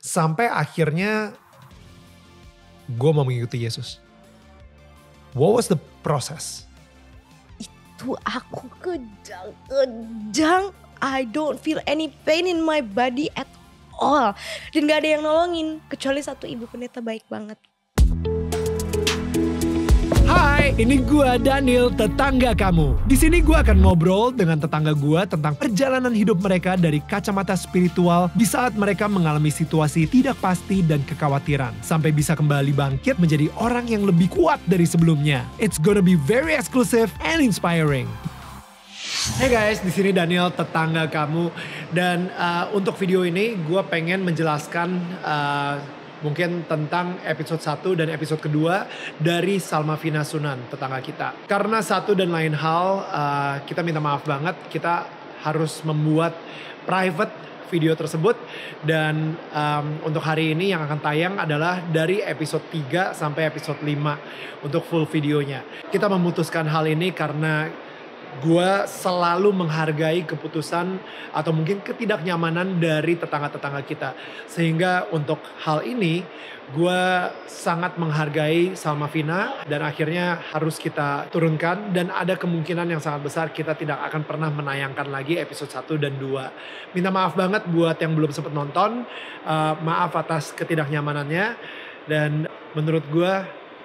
Sampai akhirnya gue mau mengikuti Yesus. What was the process? Itu aku kejang, kejang. I don't feel any pain in my body at all. Dan gak ada yang nolongin, kecuali satu ibu pendeta baik banget. Hai, ini gua Daniel, tetangga kamu. Di sini gua akan ngobrol dengan tetangga gua tentang perjalanan hidup mereka dari kacamata spiritual di saat mereka mengalami situasi tidak pasti dan kekhawatiran sampai bisa kembali bangkit menjadi orang yang lebih kuat dari sebelumnya. It's gonna be very exclusive and inspiring. Hey guys, di sini Daniel tetangga kamu dan uh, untuk video ini gue pengen menjelaskan uh, mungkin tentang episode 1 dan episode kedua dari Salma Vina Sunan tetangga kita. Karena satu dan lain hal uh, kita minta maaf banget kita harus membuat private video tersebut dan um, untuk hari ini yang akan tayang adalah dari episode 3 sampai episode 5 untuk full videonya. Kita memutuskan hal ini karena gue selalu menghargai keputusan atau mungkin ketidaknyamanan dari tetangga-tetangga kita. Sehingga untuk hal ini gue sangat menghargai Salma Vina dan akhirnya harus kita turunkan dan ada kemungkinan yang sangat besar kita tidak akan pernah menayangkan lagi episode 1 dan 2. Minta maaf banget buat yang belum sempat nonton, uh, maaf atas ketidaknyamanannya dan menurut gue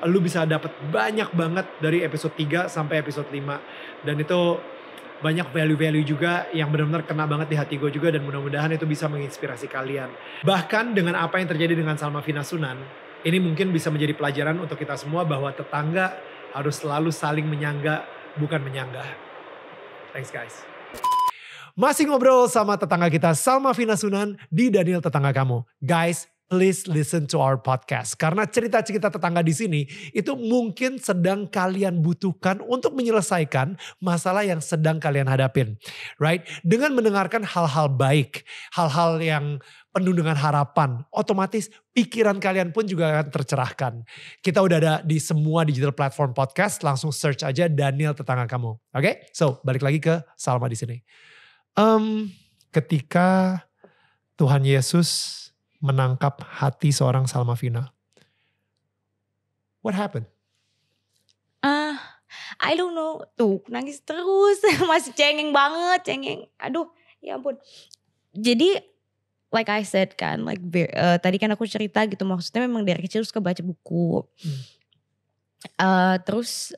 lu bisa dapat banyak banget dari episode 3 sampai episode 5 dan itu banyak value-value juga yang benar-benar kena banget di hati gue juga dan mudah-mudahan itu bisa menginspirasi kalian. Bahkan dengan apa yang terjadi dengan Salma Vina Sunan, ini mungkin bisa menjadi pelajaran untuk kita semua bahwa tetangga harus selalu saling menyangga, bukan menyanggah. Thanks guys. Masih ngobrol sama tetangga kita Salma Vina Sunan di Daniel Tetangga Kamu. Guys, please listen to our podcast. Karena cerita-cerita tetangga di sini itu mungkin sedang kalian butuhkan untuk menyelesaikan masalah yang sedang kalian hadapin. Right? Dengan mendengarkan hal-hal baik, hal-hal yang penuh dengan harapan, otomatis pikiran kalian pun juga akan tercerahkan. Kita udah ada di semua digital platform podcast, langsung search aja Daniel tetangga kamu. Oke? Okay? So, balik lagi ke Salma di sini. Um, ketika Tuhan Yesus menangkap hati seorang Salma Vina? What happened? Ah, uh, I don't know. Tuh, nangis terus. Masih cengeng banget, cengeng. Aduh, ya ampun. Jadi like I said kan, like uh, tadi kan aku cerita gitu maksudnya memang dari kecil suka baca buku. Hmm. Uh, terus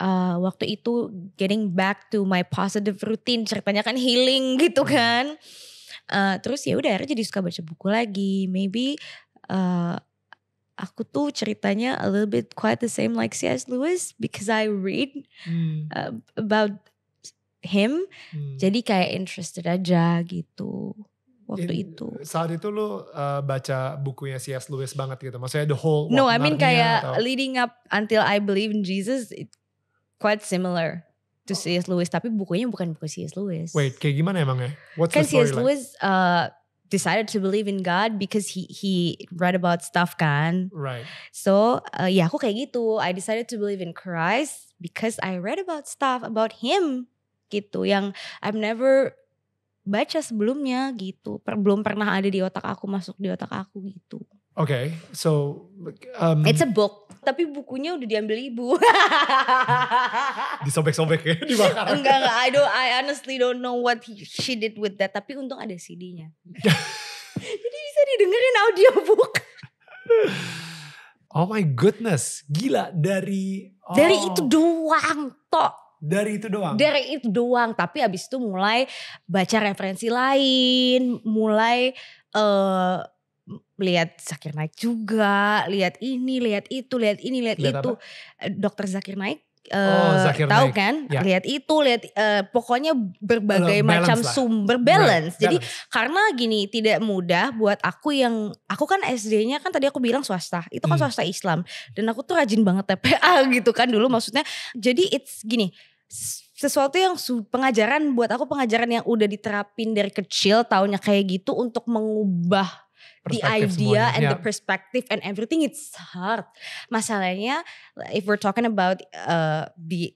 uh, waktu itu getting back to my positive routine ceritanya kan healing gitu hmm. kan. Hmm Eh, terus ya udah jadi suka baca buku lagi maybe uh, aku tuh ceritanya a little bit quite the same like C.S. Lewis because I read hmm. uh, about him hmm. jadi kayak interested aja gitu waktu In, itu. Saat itu lo uh, baca bukunya C.S. Lewis banget gitu. Maksudnya the whole No, I mean kayak atau? leading up until I believe in Jesus it quite similar to oh. C.S. Lewis tapi bukunya bukan buku C.S. Lewis. Wait, kayak gimana emangnya? What's kan the story C.S. Like? uh, decided to believe in God because he he read about stuff kan. Right. So uh, ya aku kayak gitu. I decided to believe in Christ because I read about stuff about him gitu yang I've never baca sebelumnya gitu. Per, belum pernah ada di otak aku masuk di otak aku gitu. Oke, okay, so um, it's a book, tapi bukunya udah diambil ibu. Disobek-sobek ya, dibakar. enggak enggak, I don't, I honestly don't know what he, she did with that. Tapi untung ada CD-nya, jadi bisa didengerin audiobook. oh my goodness, gila dari oh. dari itu doang, toh Dari itu doang. Dari itu doang, tapi abis itu mulai baca referensi lain, mulai uh, lihat Zakir Naik juga, lihat ini, lihat itu, lihat ini, lihat, lihat itu. Eh, dokter Zakir Naik Uh, oh, tahu kan ya. lihat itu lihat uh, pokoknya berbagai uh, macam lah. sumber balance. Right. Jadi balance. karena gini tidak mudah buat aku yang aku kan SD-nya kan tadi aku bilang swasta. Itu kan hmm. swasta Islam dan aku tuh rajin banget TPA gitu kan dulu maksudnya. Jadi it's gini sesuatu yang pengajaran buat aku pengajaran yang udah diterapin dari kecil tahunnya kayak gitu untuk mengubah the idea semuanya. and yeah. the ya. perspective and everything it's hard. Masalahnya if we're talking about uh, the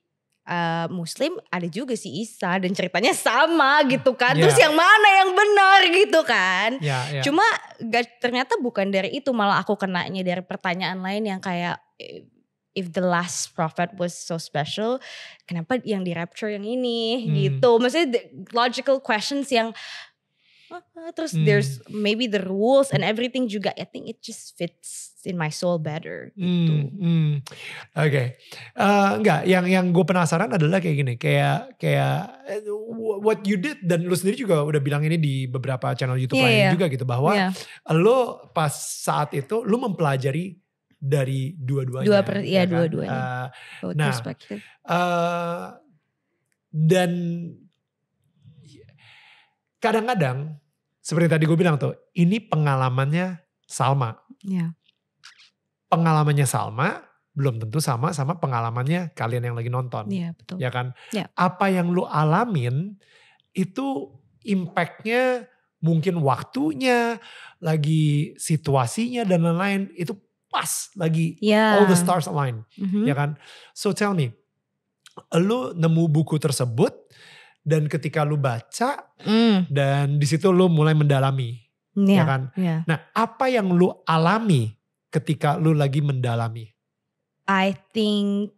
uh, Muslim ada juga si Isa dan ceritanya sama gitu kan. Yeah. Terus yang mana yang benar gitu kan? Yeah, yeah. Cuma gak, ternyata bukan dari itu malah aku kenanya dari pertanyaan lain yang kayak if the last prophet was so special, kenapa yang di rapture yang ini hmm. gitu? Maksudnya logical questions yang Uh, terus hmm. there's maybe the rules and everything juga I think it just fits in my soul better gitu. Hmm, hmm. Oke, okay. uh, eh, enggak yang yang gue penasaran adalah kayak gini kayak kayak eh, what you did dan lu sendiri juga udah bilang ini di beberapa channel YouTube yeah, lain yeah. juga gitu bahwa yeah. lo pas saat itu lu mempelajari dari dua-duanya. Dua per, iya, ya, ya dua-duanya. Kan? Uh, nah, Uh, dan kadang-kadang seperti tadi gue bilang tuh, ini pengalamannya Salma. ya. Pengalamannya Salma belum tentu sama sama pengalamannya kalian yang lagi nonton. ya, betul. Ya kan? ya. Apa yang lu alamin itu impactnya mungkin waktunya, lagi situasinya dan lain-lain itu pas lagi ya. all the stars align, mm -hmm. ya kan? So tell me, lu nemu buku tersebut dan ketika lu baca mm. dan di situ lu mulai mendalami yeah, ya iya, kan yeah. nah apa yang lu alami ketika lu lagi mendalami I think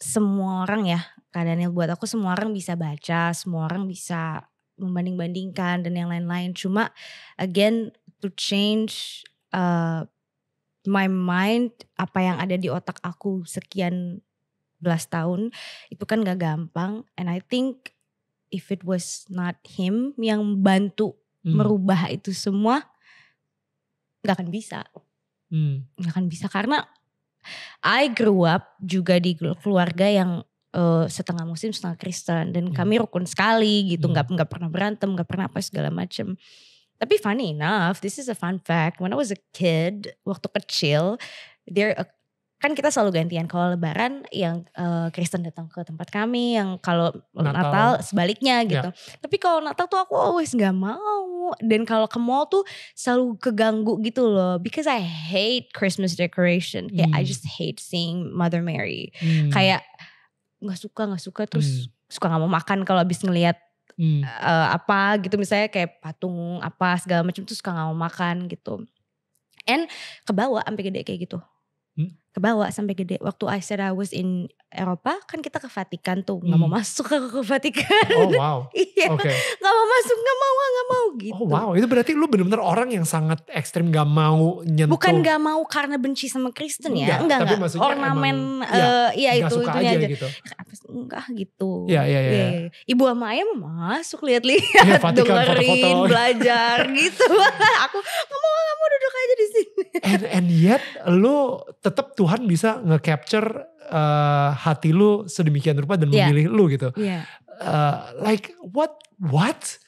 semua orang ya keadaannya buat aku semua orang bisa baca semua orang bisa membanding-bandingkan dan yang lain-lain cuma again to change uh, my mind apa yang ada di otak aku sekian belas tahun itu kan gak gampang and I think if it was not him yang bantu hmm. merubah itu semua nggak akan bisa hmm. nggak hmm. akan bisa karena I grew up juga di keluarga yang uh, setengah muslim setengah Kristen dan hmm. kami rukun sekali gitu hmm. nggak hmm. nggak pernah berantem nggak pernah apa segala macem tapi funny enough this is a fun fact when I was a kid waktu kecil there kan kita selalu gantian kalau lebaran yang uh, Kristen datang ke tempat kami yang kalau Natal. Natal sebaliknya ya. gitu. Ya. Tapi kalau Natal tuh aku always nggak mau dan kalau ke mall tuh selalu keganggu gitu loh because I hate Christmas decoration. Hmm. Yeah, I just hate seeing Mother Mary. Hmm. Kayak nggak suka nggak suka terus hmm. suka nggak mau makan kalau abis ngelihat hmm. uh, apa gitu misalnya kayak patung apa segala macam tuh suka nggak mau makan gitu. And kebawa sampai gede kayak gitu kebawa sampai gede. Waktu I said I was in Eropa kan kita ke Vatikan tuh nggak Gak mau hmm. masuk aku ke Vatikan. Oh wow. iya. Okay. Gak mau masuk nggak mau nggak mau oh, gitu. Oh wow itu berarti lu bener-bener orang yang sangat ekstrim nggak mau nyentuh. Bukan nggak mau karena benci sama Kristen ya. Enggak enggak. enggak. Ornamen emang, uh, ya, ya itu ya, itu aja, aja. gitu. Enggak gitu. Iya iya iya. Ya. Ibu sama ayah masuk lihat-lihat ya, dengerin foto -foto. belajar gitu. aku nggak mau nggak mau duduk aja di sini. And, and yet lu tetap tuh Tuhan bisa nge-capture uh, hati lu sedemikian rupa dan yeah. memilih lu gitu. Yeah. Uh, like what what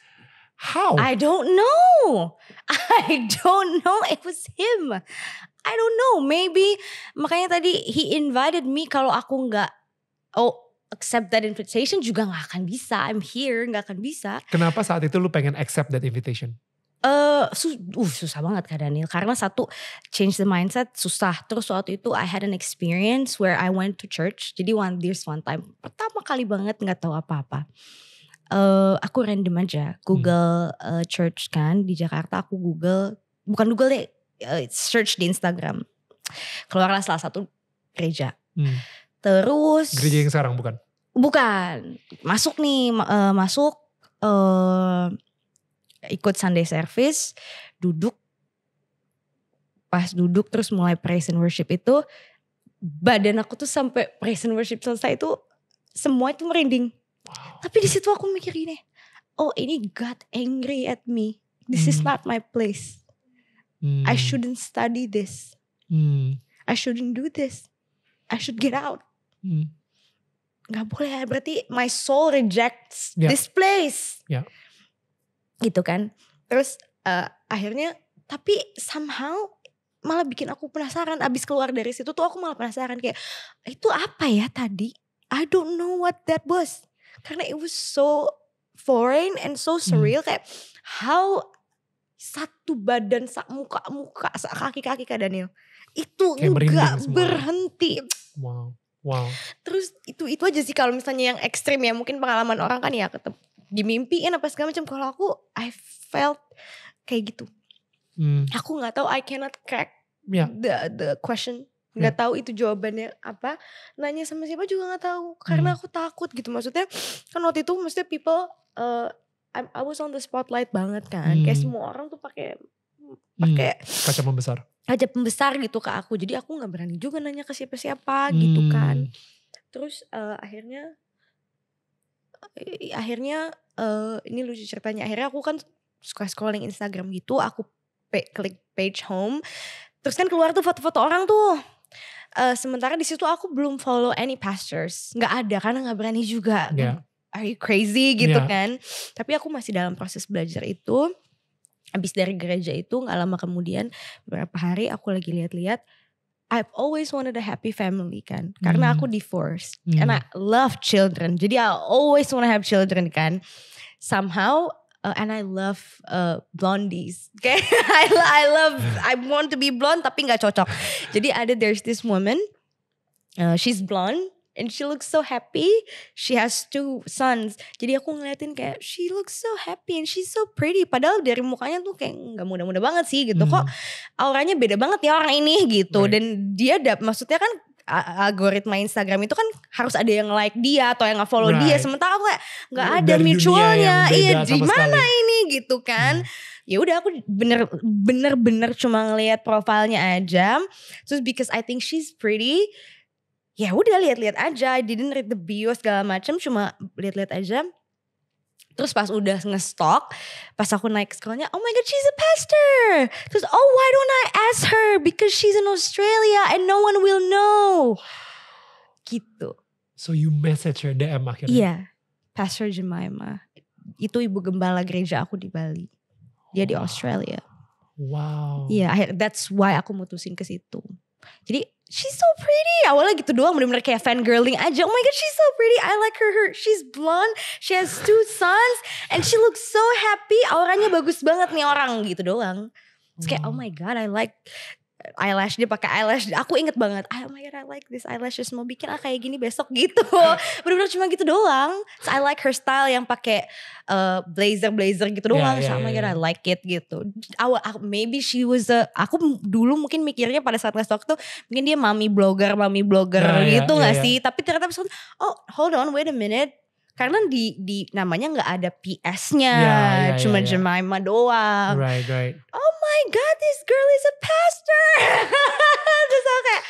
how? I don't know. I don't know it was him. I don't know. Maybe makanya tadi he invited me kalau aku nggak oh accept that invitation juga nggak akan bisa. I'm here nggak akan bisa. Kenapa saat itu lu pengen accept that invitation? uh, eh, su uh, susah banget Kak Daniel karena satu change the mindset susah. Terus waktu itu I had an experience where I went to church. Jadi one there's one time pertama kali banget nggak tahu apa-apa. Uh, aku random aja Google uh, church kan di Jakarta aku Google bukan Google deh uh, search di Instagram. Keluarlah salah satu gereja. Hmm. Terus gereja yang sekarang bukan? Bukan. Masuk nih uh, masuk uh, ikut Sunday service, duduk pas duduk terus mulai praise and worship itu badan aku tuh sampai praise and worship selesai itu semua itu merinding. Wow. Tapi di situ aku mikir ini, oh ini God angry at me. This hmm. is not my place. Hmm. I shouldn't study this. Hmm. I shouldn't do this. I should get out. Hmm. Gak boleh berarti my soul rejects yeah. this place. Yeah gitu kan terus uh, akhirnya tapi somehow malah bikin aku penasaran abis keluar dari situ tuh aku malah penasaran kayak itu apa ya tadi I don't know what that was karena it was so foreign and so hmm. surreal hmm. kayak how satu badan sak muka muka sak kaki kaki kak Daniel itu nggak berhenti wow wow terus itu itu aja sih kalau misalnya yang ekstrim ya mungkin pengalaman orang kan ya ketemu dimimpiin apa segala macam kalau aku I felt kayak gitu hmm. aku nggak tahu I cannot crack yeah. the the question ya. nggak yeah. tahu itu jawabannya apa nanya sama siapa juga nggak tahu karena hmm. aku takut gitu maksudnya kan waktu itu maksudnya people uh, eh, I, I was on the spotlight banget kan hmm. kayak semua orang tuh pakai pakai hmm. kaca pembesar kaca pembesar gitu ke aku jadi aku nggak berani juga nanya ke siapa siapa hmm. gitu kan terus uh, akhirnya akhirnya uh, ini lucu ceritanya akhirnya aku kan suka scrolling Instagram gitu aku klik page home terus kan keluar tuh foto-foto orang tuh uh, sementara di situ aku belum follow any pastors nggak ada karena nggak berani juga yeah. are you crazy gitu yeah. kan tapi aku masih dalam proses belajar itu habis dari gereja itu nggak lama kemudian beberapa hari aku lagi lihat-lihat I've always wanted a happy family kan Mm. karena hmm. aku divorce Mm. and I love children jadi I always want to have children kan somehow uh, and I love uh, blondies okay I, I love I want to be blonde tapi nggak cocok jadi ada there's this woman uh, she's blonde and she looks so happy. She has two sons. Jadi aku ngeliatin kayak she looks so happy and she's so pretty. Padahal dari mukanya tuh kayak nggak muda-muda banget sih gitu. Hmm. Kok auranya beda banget ya orang ini gitu. Right. Dan dia dap maksudnya kan algoritma Instagram itu kan harus ada yang like dia atau yang follow right. dia sementara aku kayak nggak ada mutualnya iya di mana ini gitu kan hmm. ya udah aku bener bener bener cuma ngelihat profilnya aja terus because I think she's pretty ya udah lihat-lihat aja I didn't read the bio segala macam cuma lihat-lihat aja Terus pas udah ngestok, pas aku naik sekolahnya, oh my god she's a pastor. Terus oh why don't I ask her because she's in Australia and no one will know. Gitu. So you message her DM akhirnya? Iya, yeah, Pastor Jemima. Itu ibu gembala gereja aku di Bali. Dia di Australia. Wow. Iya, yeah, that's why aku mutusin ke situ. Jadi she's so pretty. Awalnya gitu doang bener-bener kayak fangirling aja. Oh my god, she's so pretty. I like her. her. She's blonde. She has two sons and she looks so happy. Auranya bagus banget nih orang gitu doang. Terus kayak oh hmm. my god, I like eyelash dia pakai eyelash aku inget banget oh my god I like this eyelashes mau bikin ah kayak gini besok gitu bener-bener cuma gitu doang so, I like her style yang pakai uh, eh, blazer blazer gitu doang yeah, yeah, so, oh my god I like it gitu I, ah, maybe she was a, aku dulu mungkin mikirnya pada saat ngasih waktu mungkin dia mami blogger mami blogger yeah, gitu yeah, gak yeah, sih yeah. tapi ternyata oh hold on wait a minute karena di di namanya nggak ada PS-nya, yeah, yeah, ya, cuma yeah, yeah. Jemima doang. Right, right. Oh my god, this girl is a pastor. Terus aku kayak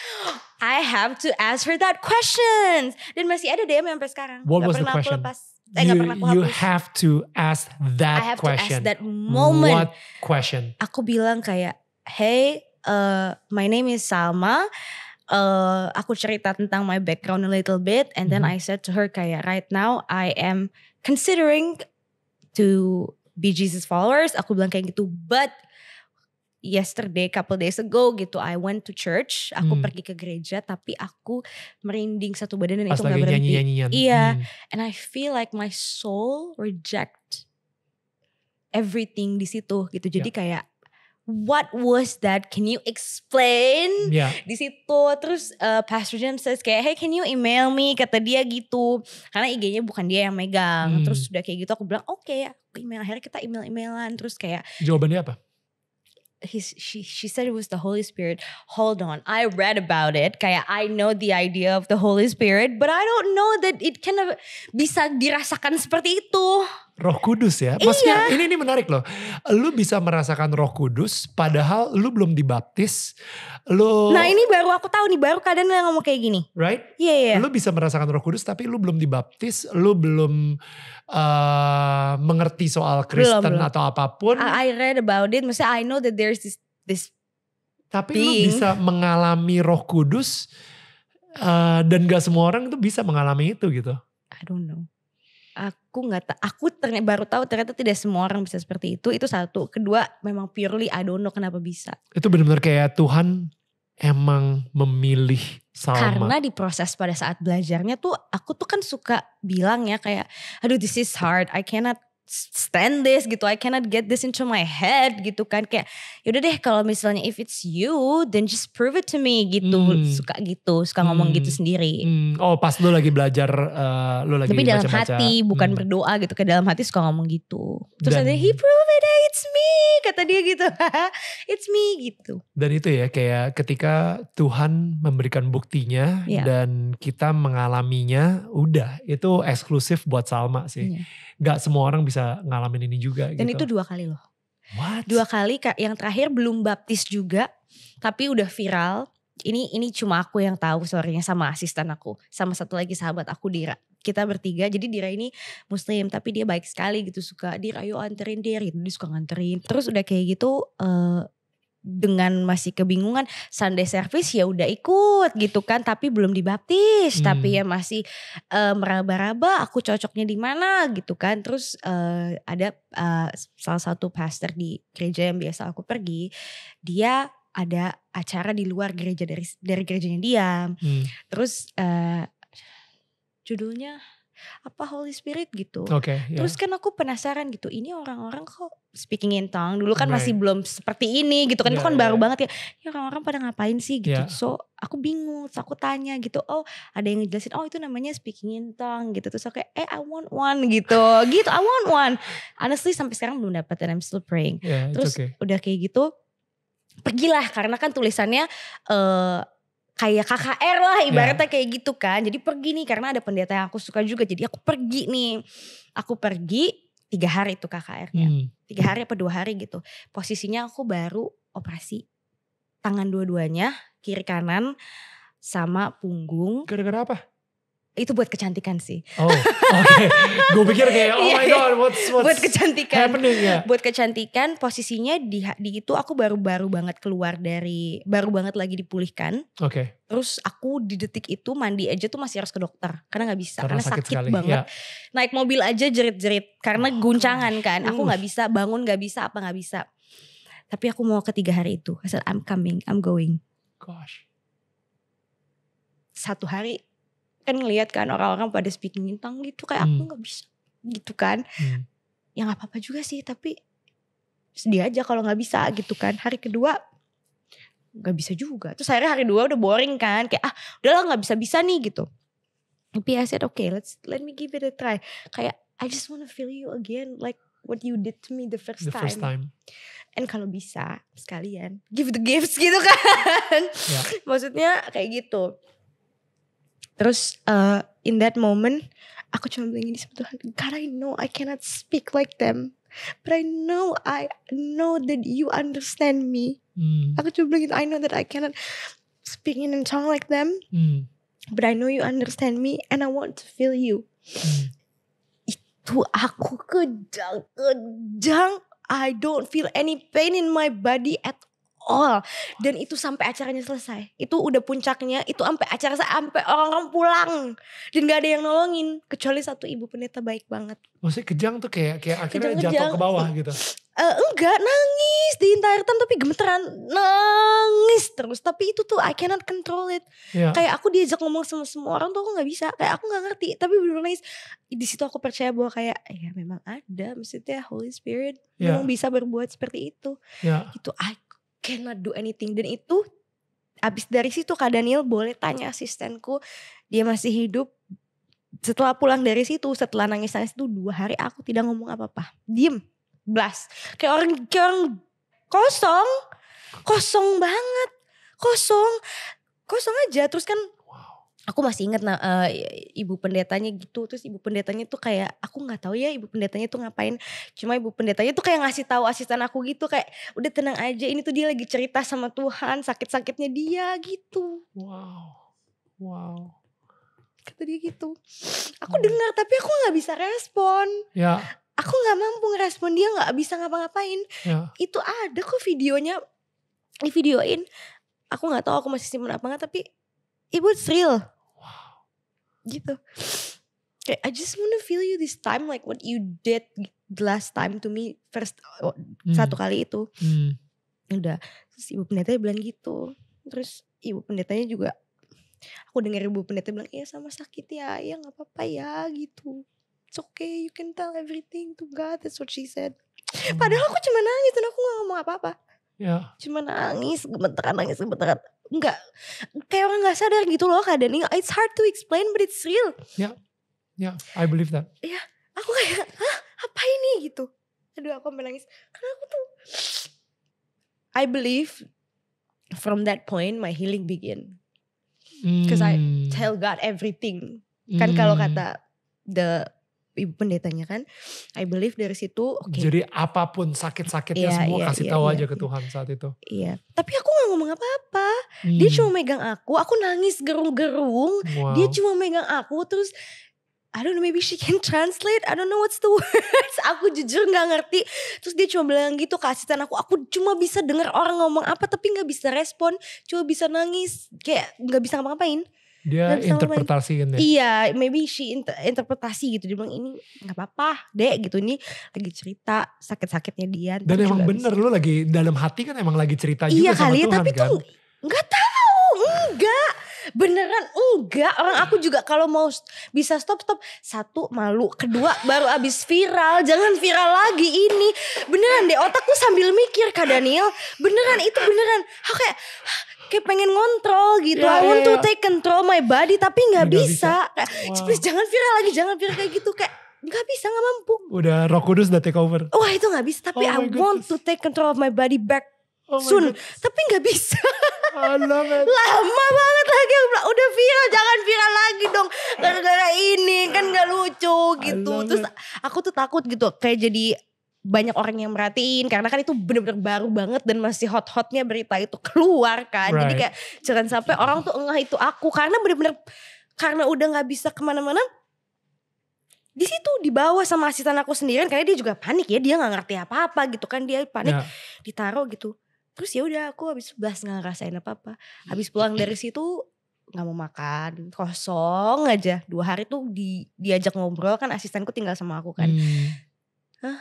I have to ask her that question. Dan masih ada DM sampai sekarang. What gak was pernah the question? Aku lepas. Eh, you, pernah you have to ask that I have question. to ask that moment. What question? Aku bilang kayak, hey, uh, my name is Salma uh, aku cerita tentang my background a little bit and then mm -hmm. I said to her kayak right now I am considering to be Jesus followers aku bilang kayak gitu but yesterday couple days ago gitu I went to church aku hmm. pergi ke gereja tapi aku merinding satu badan dan Pas itu gak berhenti nyanyi iya hmm. and I feel like my soul reject everything di situ gitu jadi yeah. kayak What was that? Can you explain? Yeah. Di situ terus uh, Pastor James says kayak, hey can you email me? Kata dia gitu. Karena IG-nya bukan dia yang megang. Hmm. Terus udah kayak gitu aku bilang oke okay, aku email. Akhirnya kita email-emailan terus kayak. Jawaban dia apa? His, she she said it was the Holy Spirit. Hold on, I read about it. Kayak I know the idea of the Holy Spirit, but I don't know that it can bisa dirasakan seperti itu. Roh Kudus ya. Maksudnya iya. ini ini menarik loh. Lu bisa merasakan Roh Kudus padahal lu belum dibaptis. Lu Nah, ini baru aku tahu nih, baru kadang yang ngomong kayak gini. Right? Iya, yeah, iya. Yeah. Lu bisa merasakan Roh Kudus tapi lu belum dibaptis, lu belum uh, mengerti soal Kristen belum, belum. atau apapun. I, read about it, maksudnya I know that there's this this tapi being. lu bisa mengalami Roh Kudus uh, dan gak semua orang itu bisa mengalami itu gitu. I don't know aku nggak tahu aku ternyata baru tahu ternyata tidak semua orang bisa seperti itu itu satu kedua memang purely I don't know kenapa bisa itu benar-benar kayak Tuhan emang memilih Salma karena diproses pada saat belajarnya tuh aku tuh kan suka bilang ya kayak aduh this is hard I cannot stand this gitu I cannot get this into my head gitu kan kayak yaudah deh kalau misalnya if it's you then just prove it to me gitu hmm. suka gitu suka hmm. ngomong gitu hmm. sendiri hmm. oh pas lu lagi belajar uh, lu lagi tapi dalam baca -baca. hati bukan hmm. berdoa gitu ke dalam hati suka ngomong gitu terus nanti he prove it eh, it's me kata dia gitu it's me gitu dan itu ya kayak ketika Tuhan memberikan buktinya yeah. dan kita mengalaminya udah itu eksklusif buat Salma sih yeah gak semua orang bisa ngalamin ini juga. Dan gitu. itu dua kali loh. What? Dua kali yang terakhir belum baptis juga, tapi udah viral. Ini ini cuma aku yang tahu sorenya sama asisten aku, sama satu lagi sahabat aku Dira kita bertiga jadi Dira ini muslim tapi dia baik sekali gitu suka Dira ayo anterin Dira gitu dia suka nganterin terus udah kayak gitu uh, dengan masih kebingungan Sunday service ya udah ikut gitu kan tapi belum dibaptis hmm. tapi ya masih uh, meraba-raba aku cocoknya di mana gitu kan terus uh, ada uh, salah satu pastor di gereja yang biasa aku pergi dia ada acara di luar gereja dari dari gerejanya dia hmm. terus uh, judulnya apa Holy Spirit gitu. Okay, iya. yeah. Terus kan aku penasaran gitu, ini orang-orang kok speaking in tongue dulu kan right. masih belum seperti ini gitu kan yeah, itu iya, kan yeah. baru iya. banget ya. Ini orang-orang pada ngapain sih gitu. Yeah. So aku bingung, terus aku tanya gitu, oh ada yang ngejelasin, oh itu namanya speaking in tongue gitu. Terus aku kayak, eh I want one gitu, gitu I want one. Honestly sampai sekarang belum dapat dan I'm still praying. Yeah, terus okay. udah kayak gitu, pergilah karena kan tulisannya. Uh, kayak KKR lah iya. ibaratnya yeah. kayak gitu kan. Jadi pergi nih karena ada pendeta yang aku suka juga. Jadi aku pergi nih. Aku pergi tiga hari itu KKR-nya. Hmm. Tiga hari apa dua hari gitu. Posisinya aku baru operasi tangan dua-duanya kiri kanan sama punggung. Gara-gara apa? itu buat kecantikan sih. Oh, oke. Okay. Gue pikir kayak oh iya, my iya. god, what's what's buat kecantikan. happening ya? Buat kecantikan, posisinya di di itu aku baru-baru banget keluar dari baru banget lagi dipulihkan. Oke. Okay. Terus aku di detik itu mandi aja tuh masih harus ke dokter karena gak bisa karena, karena sakit, sakit banget. Ya. Naik mobil aja jerit-jerit karena oh, guncangan kan. Aku gak uh. bisa bangun, gak bisa apa gak bisa. Tapi aku mau ketiga hari itu. I said I'm coming, I'm going. Gosh. Satu hari kan ngeliat kan orang-orang pada speaking tentang gitu kayak hmm. aku nggak bisa gitu kan hmm. ya nggak apa-apa juga sih tapi sedih aja kalau nggak bisa gitu kan hari kedua nggak bisa juga terus akhirnya hari dua udah boring kan kayak ah udahlah nggak bisa bisa nih gitu tapi I said okay let's let me give it a try kayak I just wanna feel you again like what you did to me the first the time. time. And kalau bisa sekalian give the gifts gitu kan. Yeah. Maksudnya kayak gitu. Terus uh, in that moment aku cuma bilang ini sebetulnya Tuhan, God I know I cannot speak like them. But I know I know that you understand me. Hmm. Aku cuma bilang gitu, I know that I cannot speak in a tongue like them. Hmm. But I know you understand me and I want to feel you. Hmm. Itu aku kejang-kejang. I don't feel any pain in my body at all dan itu sampai acaranya selesai itu udah puncaknya itu sampai acara sampai orang-orang pulang dan gak ada yang nolongin kecuali satu ibu pendeta baik banget maksudnya kejang tuh kayak kayak akhirnya kejang, jatuh kejang. ke bawah gitu uh, enggak nangis di time, tapi gemeteran nangis terus tapi itu tuh I cannot control it yeah. kayak aku diajak ngomong sama semua orang tuh aku nggak bisa kayak aku nggak ngerti tapi bener nangis di situ aku percaya bahwa kayak ya memang ada maksudnya Holy Spirit yeah. memang bisa berbuat seperti itu yeah. itu I cannot do anything dan itu abis dari situ Kak Daniel boleh tanya asistenku dia masih hidup setelah pulang dari situ setelah nangis-nangis itu dua hari aku tidak ngomong apa-apa diem blast kayak orang kayak orang kosong kosong banget kosong kosong aja terus kan aku masih inget nah, uh, ibu pendetanya gitu terus ibu pendetanya tuh kayak aku nggak tahu ya ibu pendetanya tuh ngapain cuma ibu pendetanya tuh kayak ngasih tahu asisten aku gitu kayak udah tenang aja ini tuh dia lagi cerita sama Tuhan sakit-sakitnya dia gitu wow wow kata dia gitu aku wow. Hmm. dengar tapi aku nggak bisa respon ya aku nggak mampu ngerespon dia nggak bisa ngapa-ngapain ya. itu ada kok videonya di videoin aku nggak tahu aku masih simpen apa nggak tapi It was real gitu kayak I just wanna feel you this time like what you did the last time to me first oh, hmm. satu kali itu hmm. udah terus ibu pendetanya bilang gitu terus ibu pendetanya juga aku dengar ibu pendeta bilang iya sama sakit ya ya nggak apa-apa ya gitu it's okay you can tell everything to God that's what she said hmm. padahal aku cuma nangis dan aku nggak ngomong apa-apa Ya. Cuma nangis, gemeteran, nangis, gemeteran. Enggak, kayak orang gak sadar gitu loh keadaan ini. It's hard to explain but it's real. Ya, ya, I believe that. Ya, aku kayak, hah apa ini gitu. Aduh aku menangis Karena aku tuh, I believe from that point my healing begin. Because hmm. mm. I tell God everything. Mm. Kan kalau hmm. kata the ibu pendetanya kan I believe dari situ okay. jadi apapun sakit-sakitnya yeah, semua yeah, kasih yeah, tahu yeah, aja yeah, ke Tuhan saat itu iya yeah. tapi aku nggak ngomong apa-apa hmm. dia cuma megang aku aku nangis gerung-gerung wow. dia cuma megang aku terus I don't know maybe she can translate I don't know what's the words aku jujur gak ngerti terus dia cuma bilang gitu kasih asisten aku aku cuma bisa dengar orang ngomong apa tapi gak bisa respon cuma bisa nangis kayak gak bisa ngapa-ngapain dia Dan interpretasiin ya iya maybe she inter interpretasi gitu dia bilang ini nggak apa-apa dek gitu ini lagi cerita sakit-sakitnya dia dan emang bener lu lagi dalam hati kan emang lagi cerita iya juga kali sama Tuhan tapi kan? tuh nggak tahu enggak beneran enggak orang aku juga kalau mau bisa stop stop satu malu kedua baru abis viral jangan viral lagi ini beneran deh otakku sambil mikir kak Daniel beneran itu beneran aku kayak kayak pengen ngontrol gitu. Yeah, I want yeah, yeah. to iya. take control my body tapi nggak bisa. bisa. wow. Please jangan viral lagi, jangan viral kayak gitu kayak nggak bisa nggak mampu. Udah roh Kudus udah take over. Wah itu nggak bisa tapi oh I goodness. want to take control of my body back Oh Sun, tapi nggak bisa. Lama banget lagi udah viral, jangan viral lagi dong. Gara-gara ini kan nggak lucu gitu. Terus aku tuh takut gitu kayak jadi banyak orang yang merhatiin karena kan itu bener-bener baru banget dan masih hot-hotnya berita itu keluar kan right. jadi kayak jangan sampai orang tuh enggak itu aku karena bener-bener karena udah nggak bisa kemana-mana di situ di bawah sama asisten aku sendirian. karena dia juga panik ya dia nggak ngerti apa-apa gitu kan dia panik yeah. ditaruh gitu terus ya udah aku habis belas nggak ngerasain apa apa hmm. habis pulang dari situ nggak mau makan kosong aja dua hari tuh di diajak ngobrol kan asistenku tinggal sama aku kan hmm. Hah?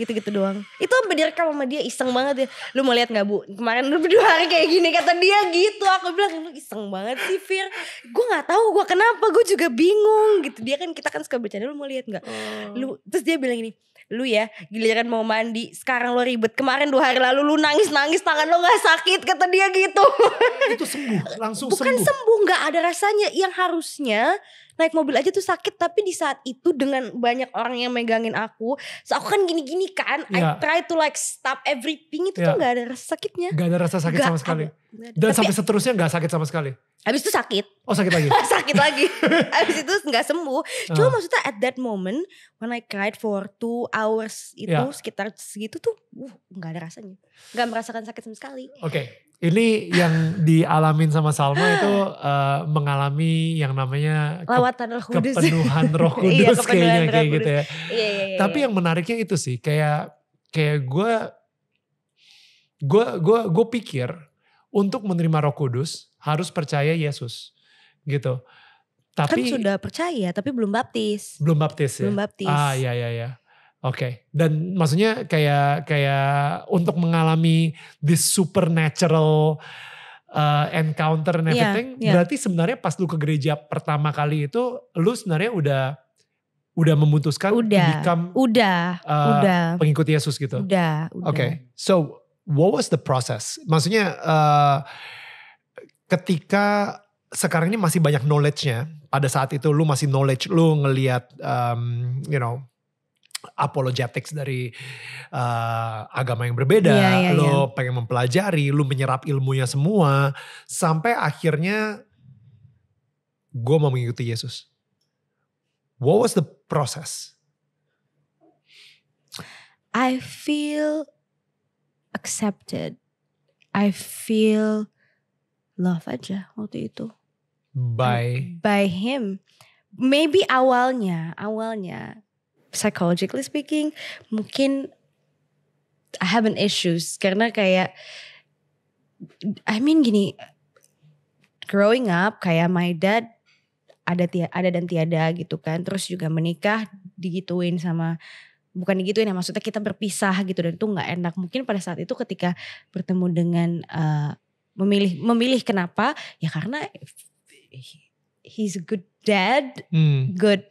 gitu-gitu doang itu beda rekam sama dia iseng banget ya lu mau lihat nggak bu kemarin lu berdua hari kayak gini kata dia gitu aku bilang lu iseng banget sih Fir gue nggak tahu gue kenapa gue juga bingung gitu dia kan kita kan suka bercanda lu mau lihat nggak oh. lu terus dia bilang ini lu ya giliran mau mandi sekarang lo ribet kemarin dua hari lalu lu nangis nangis tangan lo nggak sakit kata dia gitu itu sembuh langsung bukan sembuh nggak ada rasanya yang harusnya naik mobil aja tuh sakit tapi di saat itu dengan banyak orang yang megangin aku so aku kan gini-gini kan yeah. I iya. try to like stop everything itu yeah. tuh iya. nggak ada rasa sakitnya nggak ada rasa sakit gak sama sekali ada. dan tapi, sampai seterusnya nggak sakit sama sekali Habis itu sakit. Oh sakit lagi? sakit lagi. Habis itu nggak sembuh. Cuma uh. maksudnya at that moment when I cried for two hours itu yeah. sekitar segitu tuh uh, gak ada rasanya. Gak merasakan sakit sama sekali. Oke. Okay. Ini yang dialamin sama Salma itu uh, mengalami yang namanya Lawatan roh kudus. kepenuhan roh iya, kudus iya, kepenuhan kayaknya roh kayak gitu ya. Iya, iya, iya. Tapi iya. yang menariknya itu sih kayak kayak gue gue gue gue pikir untuk menerima roh kudus harus percaya Yesus gitu. Kan tapi kan sudah percaya tapi belum baptis. Belum baptis ya. Belum baptis. Ah iya iya iya. Oke. Okay. Dan maksudnya kayak kayak untuk mengalami this supernatural uh, encounter and iya, everything yeah, yeah. berarti sebenarnya pas lu ke gereja pertama kali itu lu sebenarnya udah udah memutuskan udah, become udah, uh, udah pengikut Yesus gitu. Udah, udah. Oke. Okay. So, what was the process? Maksudnya uh, ketika sekarang ini masih banyak knowledge-nya. Pada saat itu lu masih knowledge lu ngelihat um, you know apologetics dari uh, agama yang berbeda, yeah, yeah, lu yeah. pengen mempelajari, lu menyerap ilmunya semua, sampai akhirnya gue mau mengikuti Yesus. What was the process? I feel accepted. I feel love aja waktu itu. By by him. Maybe awalnya, awalnya psychologically speaking mungkin I have an issues karena kayak I mean gini growing up kayak my dad ada ada dan tiada gitu kan terus juga menikah digituin sama bukan digituin ya maksudnya kita berpisah gitu dan itu nggak enak mungkin pada saat itu ketika bertemu dengan uh, memilih memilih kenapa ya karena he's a good dad hmm. good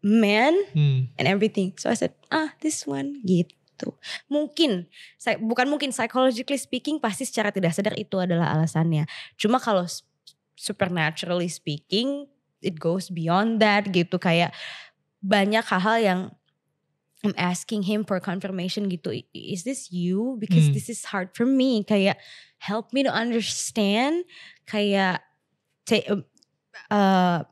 man hmm. and everything so I said ah this one gitu mungkin bukan mungkin psychologically speaking pasti secara tidak sadar itu adalah alasannya cuma kalau supernaturally speaking it goes beyond that gitu kayak banyak hal-hal yang I'm asking him for confirmation gitu. Is this you? Because mm. this is hard for me. Kayak help me to understand. Kayak take um, uh,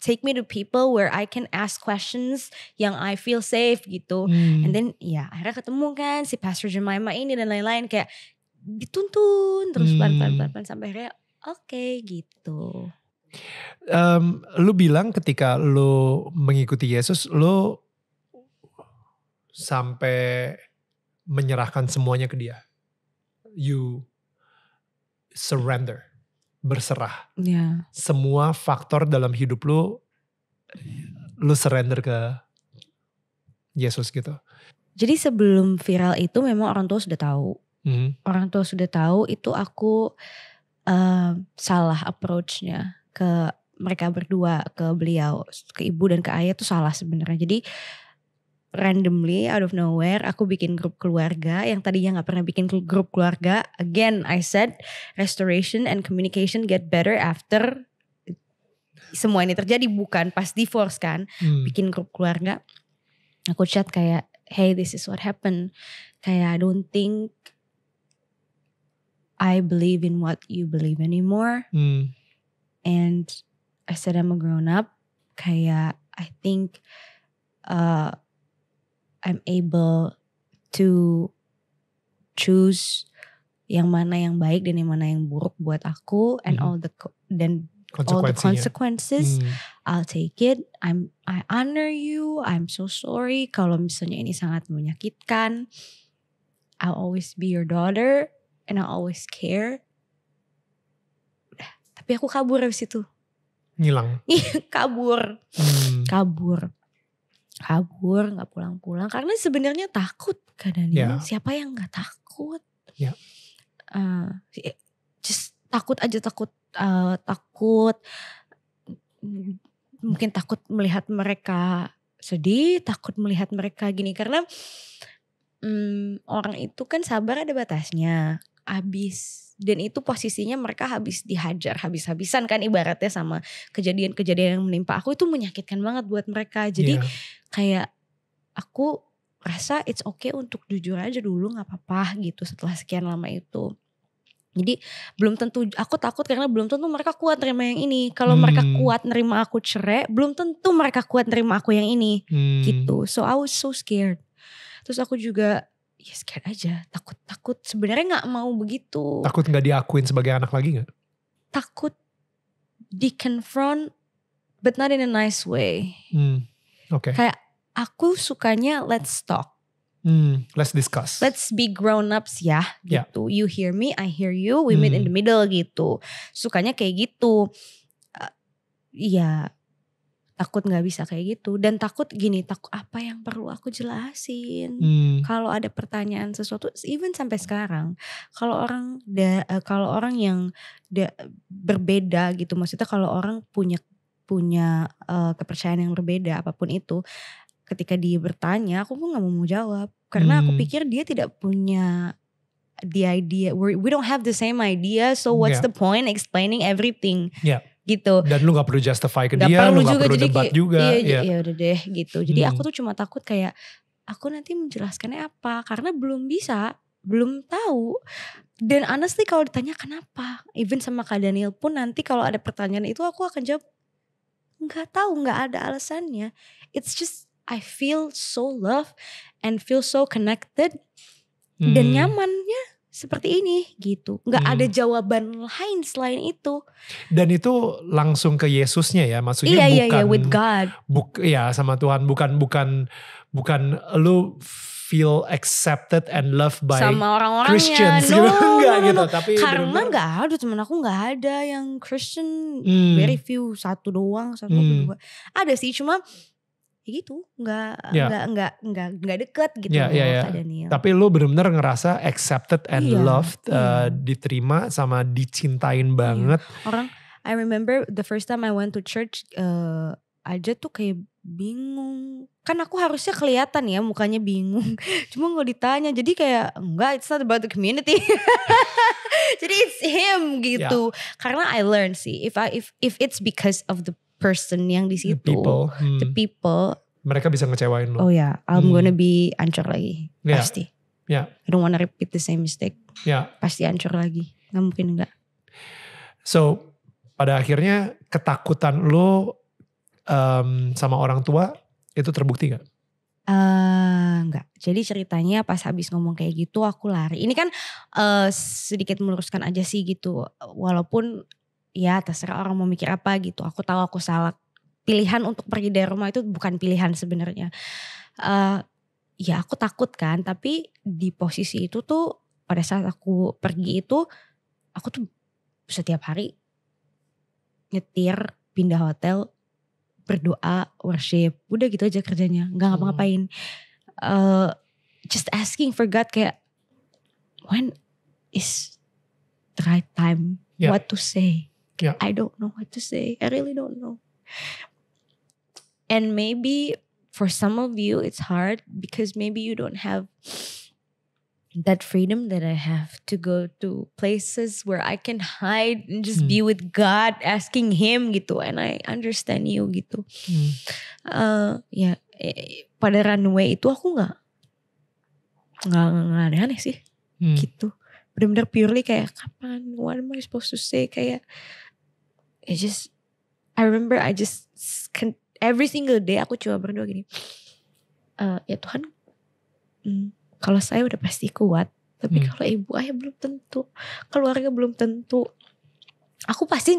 take me to people where I can ask questions yang I feel safe gitu. Mm. And hmm. then ya akhirnya ketemu kan si Pastor Jemima ini dan lain-lain kayak dituntun terus pelan-pelan-pelan hmm. sampai akhirnya oke okay, gitu. Um, lu bilang ketika lu mengikuti Yesus, lu sampai menyerahkan semuanya ke dia. You surrender, berserah. Yeah. Semua faktor dalam hidup lu, lu surrender ke Yesus gitu. Jadi sebelum viral itu memang orang tua sudah tahu. Mm. Orang tua sudah tahu itu aku uh, salah approachnya ke mereka berdua ke beliau ke ibu dan ke ayah itu salah sebenarnya jadi randomly out of nowhere aku bikin grup keluarga yang tadinya nggak pernah bikin grup keluarga again I said restoration and communication get better after semua ini terjadi bukan pas divorce kan hmm. bikin grup keluarga aku chat kayak hey this is what happened kayak I don't think I believe in what you believe anymore hmm. and I said I'm a grown up kayak I think uh, I'm able to choose yang mana yang baik dan yang mana yang buruk buat aku and mm all the dan all the consequences hmm. I'll take it I'm I honor you I'm so sorry kalau misalnya ini sangat menyakitkan I'll always be your daughter and I'll always care tapi aku kabur dari situ ngilang kabur hmm. kabur kabur nggak pulang-pulang karena sebenarnya takut kadang yeah. siapa yang nggak takut yeah. Ya. uh, just takut aja takut uh, takut mungkin takut melihat mereka sedih takut melihat mereka gini karena um, orang itu kan sabar ada batasnya abis dan itu posisinya mereka habis dihajar habis-habisan kan ibaratnya sama kejadian-kejadian yang menimpa aku itu menyakitkan banget buat mereka jadi yeah. kayak aku rasa it's okay untuk jujur aja dulu nggak apa-apa gitu setelah sekian lama itu jadi belum tentu aku takut karena belum tentu mereka kuat nerima yang ini. Kalau hmm. mereka kuat nerima aku cerai, belum tentu mereka kuat nerima aku yang ini. Hmm. Gitu. So I was so scared. Terus aku juga ya scared aja takut takut sebenarnya nggak mau begitu takut nggak diakuin sebagai anak lagi nggak takut di confront but not in a nice way hmm. oke okay. kayak aku sukanya let's talk Hmm, let's discuss. Let's be grown ups ya, yeah. gitu. You hear me, I hear you. We hmm. meet in hmm. the middle gitu. Sukanya kayak gitu. Uh, ya takut nggak bisa kayak gitu dan takut gini takut apa yang perlu aku jelasin hmm. kalau ada pertanyaan sesuatu even sampai sekarang kalau orang da, eh, kalau orang yang da, berbeda gitu maksudnya kalau orang punya punya uh, kepercayaan yang berbeda apapun itu ketika dia bertanya aku pun nggak mau jawab karena hmm. aku pikir dia tidak punya the idea we don't have the same idea so what's yeah. the point explaining everything yeah gitu. Dan lu gak perlu justify ke gak dia, perlu lu gak perlu jadi, debat juga. Iya, yeah. Ya. iya udah deh gitu. Jadi hmm. aku tuh cuma takut kayak aku nanti menjelaskannya apa karena belum bisa, belum tahu. Dan honestly kalau ditanya kenapa, even sama Kak Daniel pun nanti kalau ada pertanyaan itu aku akan jawab nggak tahu, nggak ada alasannya. It's just I feel so love and feel so connected dan hmm. nyaman seperti ini gitu. Nggak hmm. ada jawaban lain selain itu. Dan itu langsung ke Yesusnya ya, maksudnya iya, iya, iya bukan iya, with God. Buk, ya sama Tuhan, bukan bukan bukan lu feel accepted and loved by sama orang Christians no, gitu no, enggak no, no. gitu tapi karena nggak ada temen aku nggak ada yang Christian hmm. very few satu doang satu hmm. dua ada sih cuma ya gitu nggak yeah. nggak nggak nggak nggak deket gitu yeah, yeah, yeah. Ya. Daniel. Tapi lu benar-benar ngerasa accepted and yeah. loved, yeah. Iya. Uh, diterima sama dicintain iya. banget. Orang I remember the first time I went to church uh, aja tuh kayak bingung. Kan aku harusnya kelihatan ya mukanya bingung. Cuma nggak ditanya. Jadi kayak enggak it's not about the community. Jadi it's him gitu. Yeah. Karena I learn sih if I if if it's because of the person yang di situ, the people, hmm. the people mereka bisa ngecewain lo. Oh ya, yeah. I'm hmm. gonna be ancur lagi. Yeah. Pasti. Ya. Yeah. I don't wanna repeat the same mistake. Ya. Yeah. Pasti ancur lagi. Gak mungkin enggak. So, pada akhirnya ketakutan lo um, sama orang tua itu terbukti gak? Uh, enggak. Eh, Jadi ceritanya pas habis ngomong kayak gitu aku lari. Ini kan uh, sedikit meluruskan aja sih gitu. Walaupun ya terserah orang mau mikir apa gitu aku tahu aku salah pilihan untuk pergi dari rumah itu bukan pilihan sebenarnya uh, ya aku takut kan tapi di posisi itu tuh pada saat aku pergi itu aku tuh setiap hari nyetir pindah hotel berdoa worship udah gitu aja kerjanya nggak hmm. ngapa-ngapain uh, just asking for God kayak when is the right time yeah. what to say Yeah. I don't know what to say. I really don't know. And maybe for some of you it's hard because maybe you don't have that freedom that I have to go to places where I can hide and just mm. be with God, asking Him gitu. And I understand you gitu. Mm. Uh, ya eh, pada runway itu aku nggak nggak nggak aneh-aneh sih mm. gitu bener-bener purely kayak kapan what am I supposed to say kayak I just I remember I just can, every single day aku coba berdoa gini uh, ya Tuhan hmm, kalau saya udah pasti kuat tapi hmm. kalau ibu ayah belum tentu keluarga belum tentu aku pasti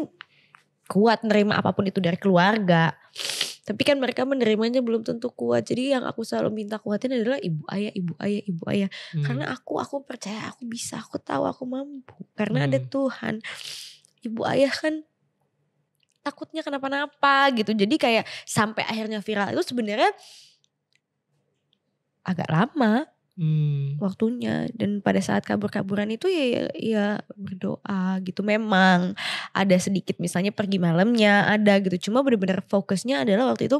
kuat nerima apapun itu dari keluarga tapi kan mereka menerimanya belum tentu kuat. Jadi yang aku selalu minta kuatin adalah ibu ayah, ibu ayah, ibu ayah. Hmm. Karena aku aku percaya aku bisa, aku tahu aku mampu karena hmm. ada Tuhan. Ibu ayah kan takutnya kenapa-napa gitu. Jadi kayak sampai akhirnya viral itu sebenarnya agak lama hmm. waktunya dan pada saat kabur-kaburan itu ya, ya ya berdoa gitu memang ada sedikit misalnya pergi malamnya ada gitu cuma benar-benar fokusnya adalah waktu itu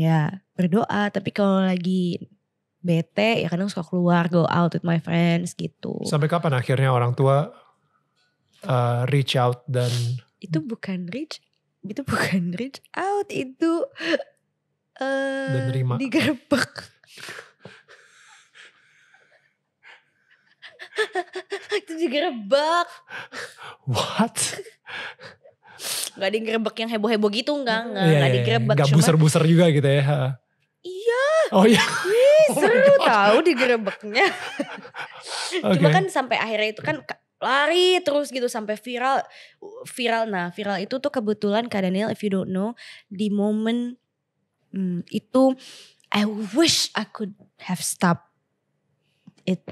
ya berdoa tapi kalau lagi bete ya kadang suka keluar go out with my friends gitu sampai kapan akhirnya orang tua uh, reach out dan itu bukan reach itu bukan reach out itu uh, dan terima itu digerebek what Gak ada yang rebak yang heboh-heboh gitu enggak, enggak, yeah, gak ada iya, iya. gerebek. Gak buser-buser juga gitu ya. Iya. Oh iya. Wih, oh seru tau digerebeknya. okay. Cuma kan sampai akhirnya itu kan lari terus gitu sampai viral viral nah viral itu tuh kebetulan Kak Daniel if you don't know di momen hmm, itu I wish I could have stopped it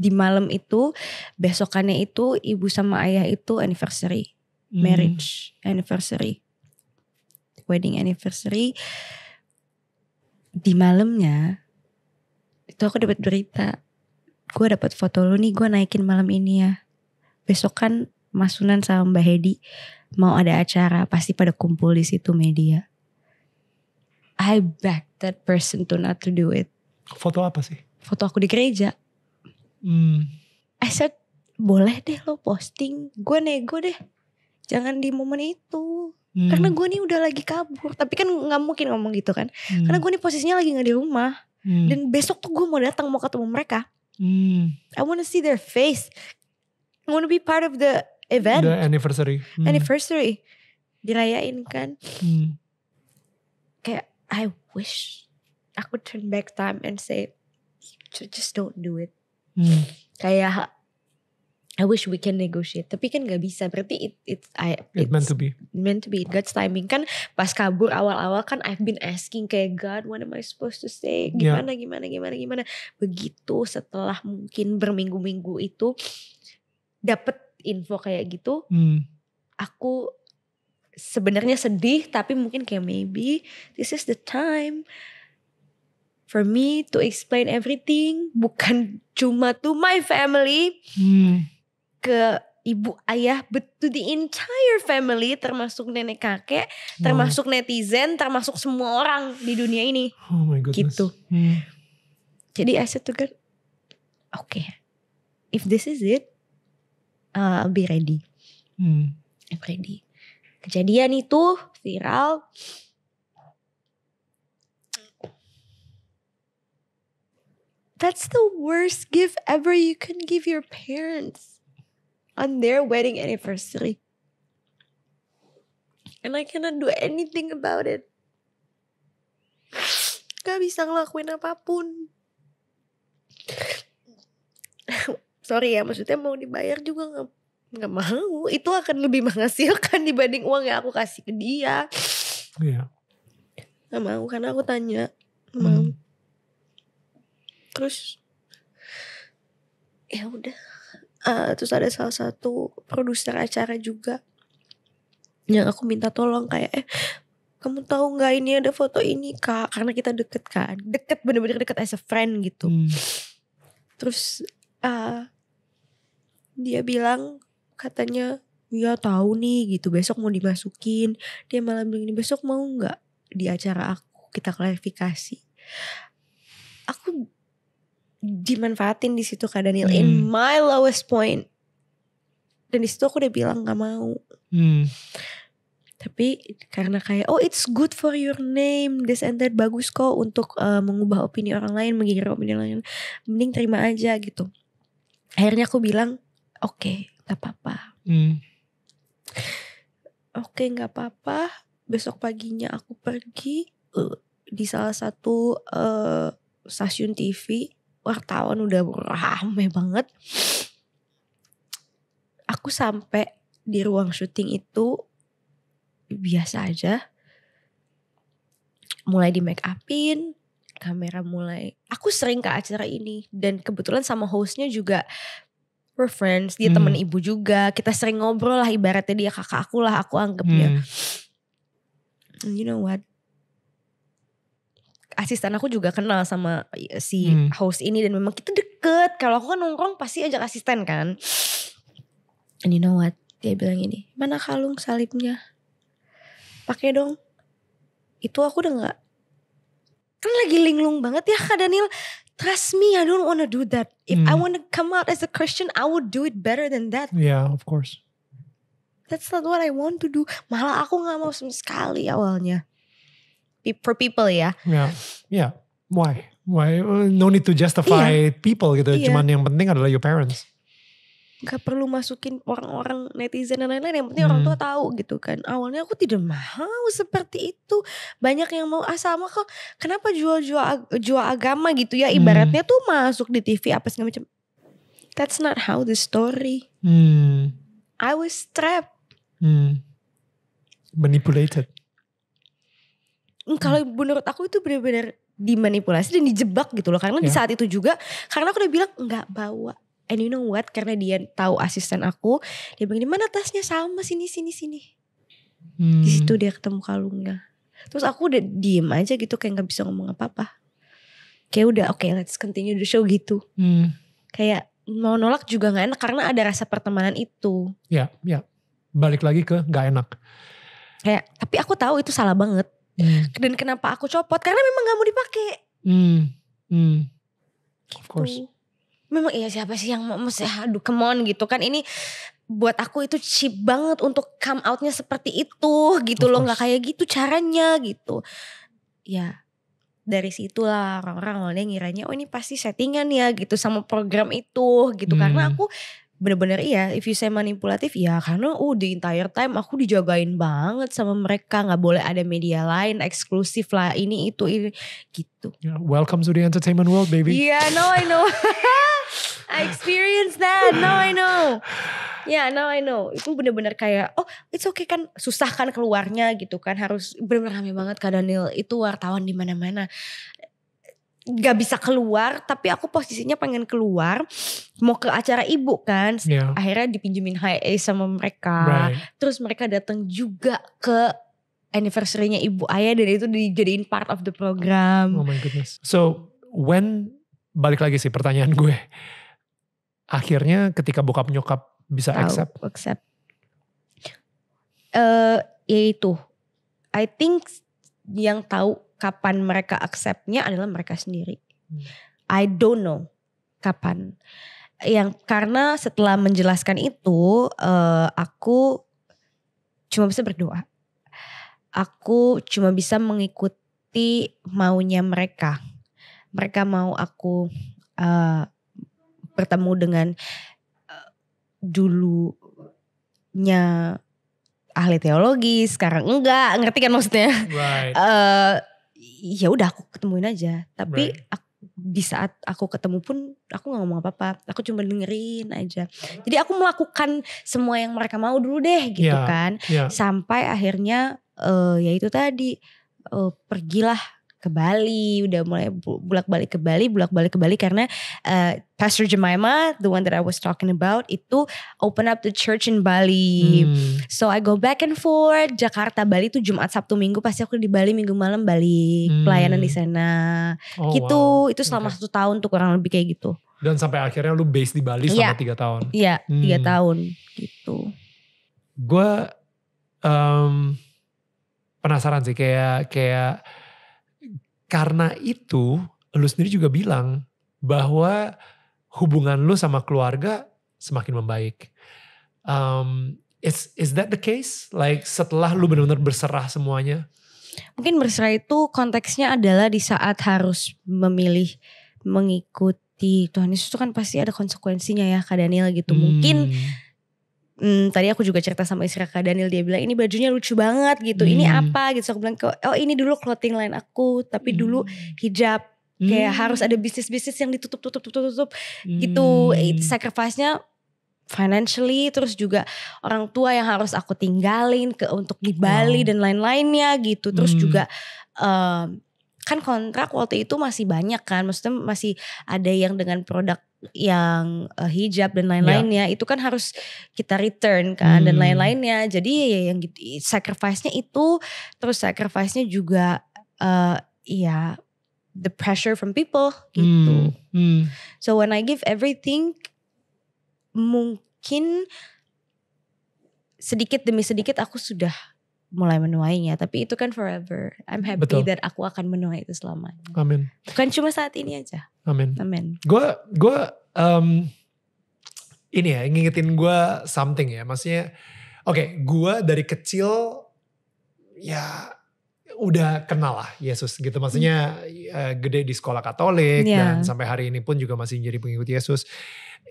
di malam itu besokannya itu ibu sama ayah itu anniversary hmm. marriage anniversary wedding anniversary di malamnya itu aku dapat berita gue dapat foto lu nih gue naikin malam ini ya besok kan Mas Sunan sama Mbak Hedi mau ada acara pasti pada kumpul di situ media I beg that person to not to do it foto apa sih foto aku di gereja Hmm. Eh, said, boleh deh lo posting. Gue nego deh. Jangan di momen itu. Hmm. Karena gue nih udah lagi kabur. Tapi kan nggak mungkin ngomong gitu kan. Hmm. Karena gue nih posisinya lagi nggak di rumah. Hmm. Dan besok tuh gue mau datang mau ketemu mereka. Hmm. I wanna see their face. I wanna be part of the event. The anniversary. Hmm. Anniversary. Dirayain kan. Hmm. Kayak I wish I could turn back time and say, just don't do it. Hmm. Kayak I wish we can negotiate, tapi kan gak bisa. Berarti it it I it meant to be meant to be God's timing kan. Pas kabur awal-awal kan I've been asking kayak God, what am I supposed to say? Gimana yeah. gimana gimana gimana. Begitu setelah mungkin berminggu-minggu itu dapat info kayak gitu, hmm. aku sebenarnya sedih tapi mungkin kayak maybe this is the time for me to explain everything bukan cuma to my family hmm. ke ibu ayah but to the entire family termasuk nenek kakek wow. termasuk netizen termasuk semua orang di dunia ini oh my goodness. gitu hmm. jadi I said to God oke okay, if this is it uh, I'll be ready hmm. I'm ready kejadian itu viral That's the worst gift ever you can give your parents on their wedding anniversary. And I cannot do anything about it. Gak bisa ngelakuin apapun. Sorry ya, maksudnya mau dibayar juga gak, gak mau. Itu akan lebih menghasilkan dibanding uang yang aku kasih ke dia. Iya. Yeah. Gak mau, karena aku tanya. Gak mau. Hmm terus ya udah uh, terus ada salah satu produser acara juga yang aku minta tolong kayak eh kamu tahu nggak ini ada foto ini kak karena kita deket kan deket bener-bener deket as a friend gitu hmm. terus uh, dia bilang katanya ya tahu nih gitu besok mau dimasukin dia malam bilang ini besok mau nggak di acara aku kita klarifikasi aku dimanfaatin di situ Kak Daniel hmm. in my lowest point dan di situ aku udah bilang nggak mau hmm. tapi karena kayak oh it's good for your name this and that bagus kok untuk uh, mengubah opini orang lain menggiring opini orang lain mending terima aja gitu akhirnya aku bilang oke okay, nggak apa-apa hmm. oke okay, nggak apa-apa besok paginya aku pergi uh, di salah satu uh, stasiun TV wartawan udah rame banget aku sampai di ruang syuting itu biasa aja mulai di make upin kamera mulai aku sering ke acara ini dan kebetulan sama hostnya juga we're friends dia hmm. temen ibu juga kita sering ngobrol lah ibaratnya dia kakak aku lah aku anggapnya hmm. you know what asisten aku juga kenal sama si hmm. host ini dan memang kita deket. Kalau aku kan nongkrong pasti ajak asisten kan. And you know what? Dia bilang ini, mana kalung salibnya? Pakai dong. Itu aku udah nggak kan lagi linglung banget ya Kak Daniel. Trust me, I don't wanna do that. If hmm. I wanna come out as a Christian, I would do it better than that. Yeah, of course. That's not what I want to do. Malah aku nggak mau sama sekali awalnya for people ya. Ya, yeah. yeah. why? Why? Uh, no need to justify yeah. people gitu. Yeah. Cuman yang penting adalah your parents. Gak perlu masukin orang-orang netizen dan lain-lain. Yang penting hmm. orang tua tahu gitu kan. Awalnya aku tidak mau seperti itu. Banyak yang mau asal ah, kok. Kenapa jual-jual jual agama gitu ya? Hmm. Ibaratnya hmm. tuh masuk di TV apa segala macam. That's not how the story. Hmm. I was trapped. Hmm. Manipulated Hmm, kalau hmm. menurut aku itu benar-benar dimanipulasi dan dijebak gitu loh karena yeah. di ya. saat itu juga karena aku udah bilang nggak bawa and you know what karena dia tahu asisten aku dia bilang mana tasnya sama sini sini sini hmm. di situ dia ketemu kalungnya terus aku udah diem aja gitu kayak nggak bisa ngomong apa apa kayak udah oke okay, let's continue the show gitu hmm. kayak mau nolak juga nggak enak karena ada rasa pertemanan itu ya yeah, ya yeah. balik lagi ke nggak enak kayak tapi aku tahu itu salah banget hmm. dan kenapa aku copot karena memang gak mau dipakai hmm. Hmm. of course gitu. memang iya siapa sih yang mau mesti aduh come on gitu kan ini buat aku itu cheap banget untuk come outnya seperti itu gitu loh nggak kayak gitu caranya gitu ya dari situlah orang-orang awalnya ngiranya oh ini pasti settingan ya gitu sama program itu gitu hmm. karena aku bener-bener iya if you say manipulatif ya karena uh the entire time aku dijagain banget sama mereka nggak boleh ada media lain eksklusif lah ini itu ini gitu yeah, welcome to the entertainment world baby yeah no I know I experience that no I know Ya, yeah, now I know. Itu bener-bener kayak, oh it's okay kan, susah kan keluarnya gitu kan, harus bener-bener rame banget Kak Daniel. Itu wartawan di mana-mana gak bisa keluar tapi aku posisinya pengen keluar mau ke acara ibu kan yeah. akhirnya dipinjemin high e sama mereka right. terus mereka datang juga ke anniversary-nya ibu ayah dan itu dijadiin part of the program oh my goodness so when balik lagi sih pertanyaan gue akhirnya ketika bokap nyokap bisa Tau, accept accept uh, eh, yaitu I think yang tahu kapan mereka acceptnya adalah mereka sendiri. Hmm. I don't know kapan. Yang karena setelah menjelaskan itu, uh, aku cuma bisa berdoa. Aku cuma bisa mengikuti maunya mereka. Mereka mau aku uh, bertemu dengan uh, dulunya ahli teologi, sekarang enggak, ngerti kan maksudnya? Right. Uh, ya udah aku ketemuin aja tapi right. aku, di saat aku ketemu pun aku nggak ngomong apa-apa aku cuma dengerin aja oh. jadi aku melakukan semua yang mereka mau dulu deh gitu yeah. kan yeah. sampai akhirnya uh, ya itu tadi uh, pergilah ke Bali, udah mulai bolak-balik ke Bali, bolak-balik ke Bali karena uh, Pastor Jemima, the one that I was talking about, itu open up the church in Bali. Hmm. So I go back and forth, Jakarta, Bali tuh Jumat, Sabtu, Minggu pasti aku di Bali Minggu malam Bali hmm. pelayanan di sana. Oh, gitu, wow. itu selama okay. satu tahun tuh kurang lebih kayak gitu. Dan sampai akhirnya lu base di Bali selama yeah. tiga tahun. Iya, yeah, hmm. tiga tahun gitu. Gue um, penasaran sih kayak kayak karena itu lu sendiri juga bilang bahwa hubungan lu sama keluarga semakin membaik. Um, is is that the case? Like setelah lu benar-benar berserah semuanya? Mungkin berserah itu konteksnya adalah di saat harus memilih mengikuti Tuhan Yesus itu kan pasti ada konsekuensinya ya Kak Daniel gitu. Hmm. Mungkin hmm, tadi aku juga cerita sama istri kak Daniel dia bilang ini bajunya lucu banget gitu hmm. ini apa gitu so, aku bilang oh ini dulu clothing line aku tapi hmm. dulu hijab hmm. kayak harus ada bisnis bisnis yang ditutup tutup tutup tutup gitu. hmm. gitu sacrifice-nya financially terus juga orang tua yang harus aku tinggalin ke untuk di Bali wow. dan lain-lainnya gitu terus hmm. juga um, kan kontrak waktu itu masih banyak kan maksudnya masih ada yang dengan produk yang uh, hijab dan ya. lain-lainnya yeah. itu kan harus kita return kan hmm. dan lain-lainnya jadi ya, ya yang gitu sacrifice-nya itu terus sacrifice-nya juga uh, ya the pressure from people gitu hmm. Hmm. so when I give everything mungkin sedikit demi sedikit aku sudah mulai menuainya tapi itu kan forever I'm happy Betul. that aku akan menuai itu selamanya amin bukan cuma saat ini aja amin amin gue gue um, ini ya ngingetin gue something ya maksudnya oke okay, gue dari kecil ya udah kenal lah Yesus gitu maksudnya uh, gede di sekolah Katolik yeah. dan sampai hari ini pun juga masih jadi pengikut Yesus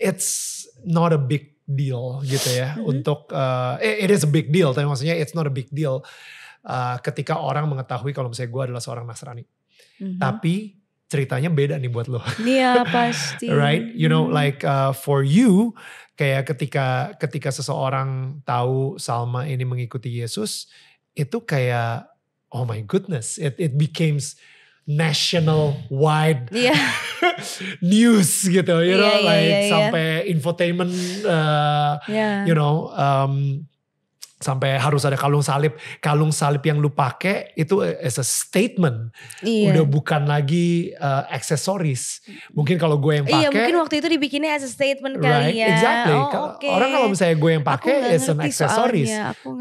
it's not a big deal gitu ya mm-hmm. untuk uh, it is a big deal tapi maksudnya it's not a big deal uh, ketika orang mengetahui kalau misalnya gue adalah seorang Nasrani. Mm-hmm. Tapi ceritanya beda nih buat lo. Iya pasti. right, you know, mm-hmm. like uh, for you, kayak ketika ketika seseorang tahu Salma ini mengikuti Yesus, itu kayak oh my goodness, it it becomes national wide yeah. news gitu, you iya, know, yeah, yeah, like yeah, yeah. sampai infotainment, uh, yeah. you know, um, sampai harus ada kalung salib, kalung salib yang lu pakai itu as a statement, yeah. udah bukan lagi uh, aksesoris. Mungkin kalau gue yang iya, pakai, iya yeah, mungkin waktu itu dibikinnya as a statement right, kali ya. Exactly. Oh, okay. Orang kalau misalnya gue yang pakai as an aksesoris,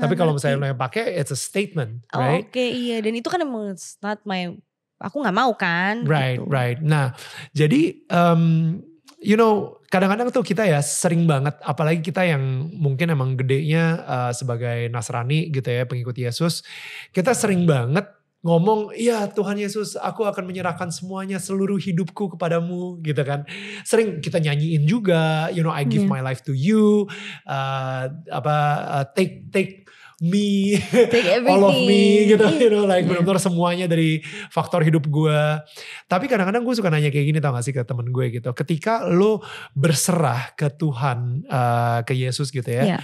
tapi kalau misalnya lu yang pakai it's a statement, oh, right? Oh, Oke okay, iya dan itu kan emang not my aku nggak mau kan. Right, gitu. right. Nah, jadi um, you know kadang-kadang tuh kita ya sering banget, apalagi kita yang mungkin emang gedenya uh, sebagai Nasrani gitu ya pengikut Yesus, kita sering banget ngomong, ya Tuhan Yesus, aku akan menyerahkan semuanya seluruh hidupku kepadamu, gitu kan. Sering kita nyanyiin juga, you know, I give yeah. Hmm. my life to you, uh, apa uh, take take me, all of me gitu, you know, like yeah. benar-benar semuanya dari faktor hidup gue. Tapi kadang-kadang gue suka nanya kayak gini tau gak sih ke temen gue gitu. Ketika lo berserah ke Tuhan, uh, ke Yesus gitu ya. Yeah.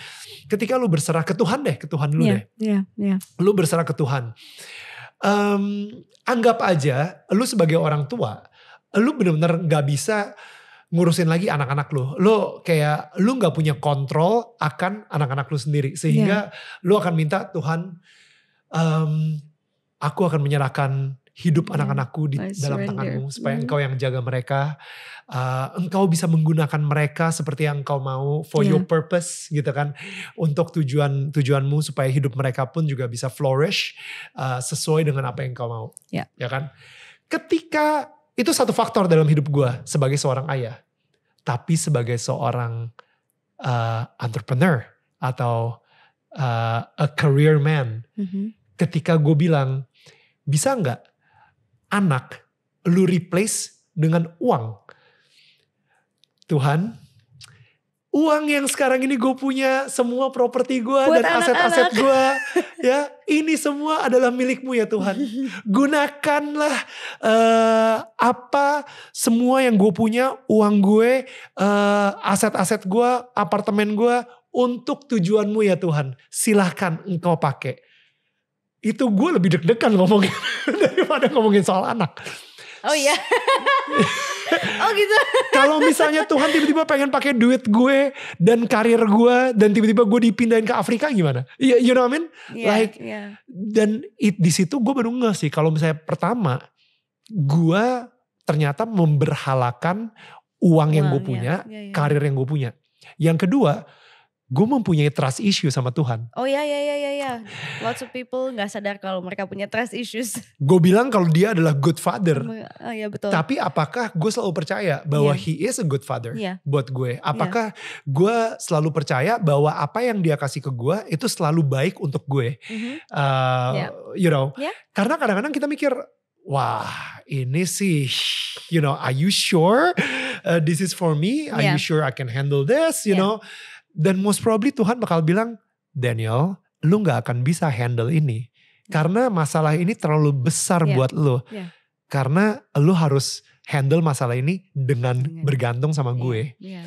Ketika lo berserah ke Tuhan deh, ke Tuhan lu yeah. deh. Yeah. Yeah. Lo berserah ke Tuhan. Um, anggap aja lu sebagai orang tua, lu benar-benar gak bisa ngurusin lagi anak-anak lu. Lu kayak lu nggak punya kontrol akan anak-anak lu sendiri sehingga yeah. lu akan minta Tuhan um, aku akan menyerahkan hidup yeah. Hmm. anak-anakku di I dalam tanganmu supaya yeah. Hmm. engkau yang jaga mereka uh, engkau bisa menggunakan mereka seperti yang engkau mau for yeah. your iya. purpose gitu kan untuk tujuan tujuanmu supaya hidup mereka pun juga bisa flourish uh, sesuai dengan apa yang engkau mau yeah. ya kan ketika itu satu faktor dalam hidup gue sebagai seorang ayah. Tapi sebagai seorang uh, entrepreneur atau uh, a career man, mm-hmm. ketika gue bilang bisa nggak anak lu replace dengan uang, Tuhan uang yang sekarang ini gue punya, semua properti gue dan aset-aset gue, ya ini semua adalah milikmu ya Tuhan. Gunakanlah uh, apa semua yang gue punya, uang gue, uh, aset-aset gue, apartemen gue untuk tujuanmu ya Tuhan. Silahkan engkau pakai. Itu gue lebih deg-degan ngomongin daripada ngomongin soal anak. Oh iya oh gitu. Kalau misalnya Tuhan tiba-tiba pengen pakai duit gue dan karir gue dan tiba-tiba gue dipindahin ke Afrika gimana? You, iya, you know what I mean? Yeah, like yeah. dan di situ gue baru ngeh sih kalau misalnya pertama gue ternyata memberhalakan uang, uang yang gue iya. punya, yeah, yeah, yeah. karir yang gue punya. Yang kedua, gue mempunyai trust issue sama Tuhan. Oh ya ya ya ya ya. Lots of people nggak sadar kalau mereka punya trust issues. gue bilang kalau dia adalah good father. Oh ya betul. Tapi apakah gue selalu percaya bahwa yeah. he is a good father yeah. buat gue? Iya. Apakah yeah. gue selalu percaya bahwa apa yang dia kasih ke gue itu selalu baik untuk gue? Mm -hmm. uh, eh, yeah. You know, yeah. karena kadang-kadang kita mikir wah ini sih you know are you sure uh, this is for me are yeah. you iya. sure I can handle this you yeah. know dan most probably Tuhan bakal bilang, Daniel, lu gak akan bisa handle ini. Karena masalah ini terlalu besar yeah. buat lu. Yeah. Karena lu harus handle masalah ini dengan yeah. bergantung sama iya, gue. Yeah.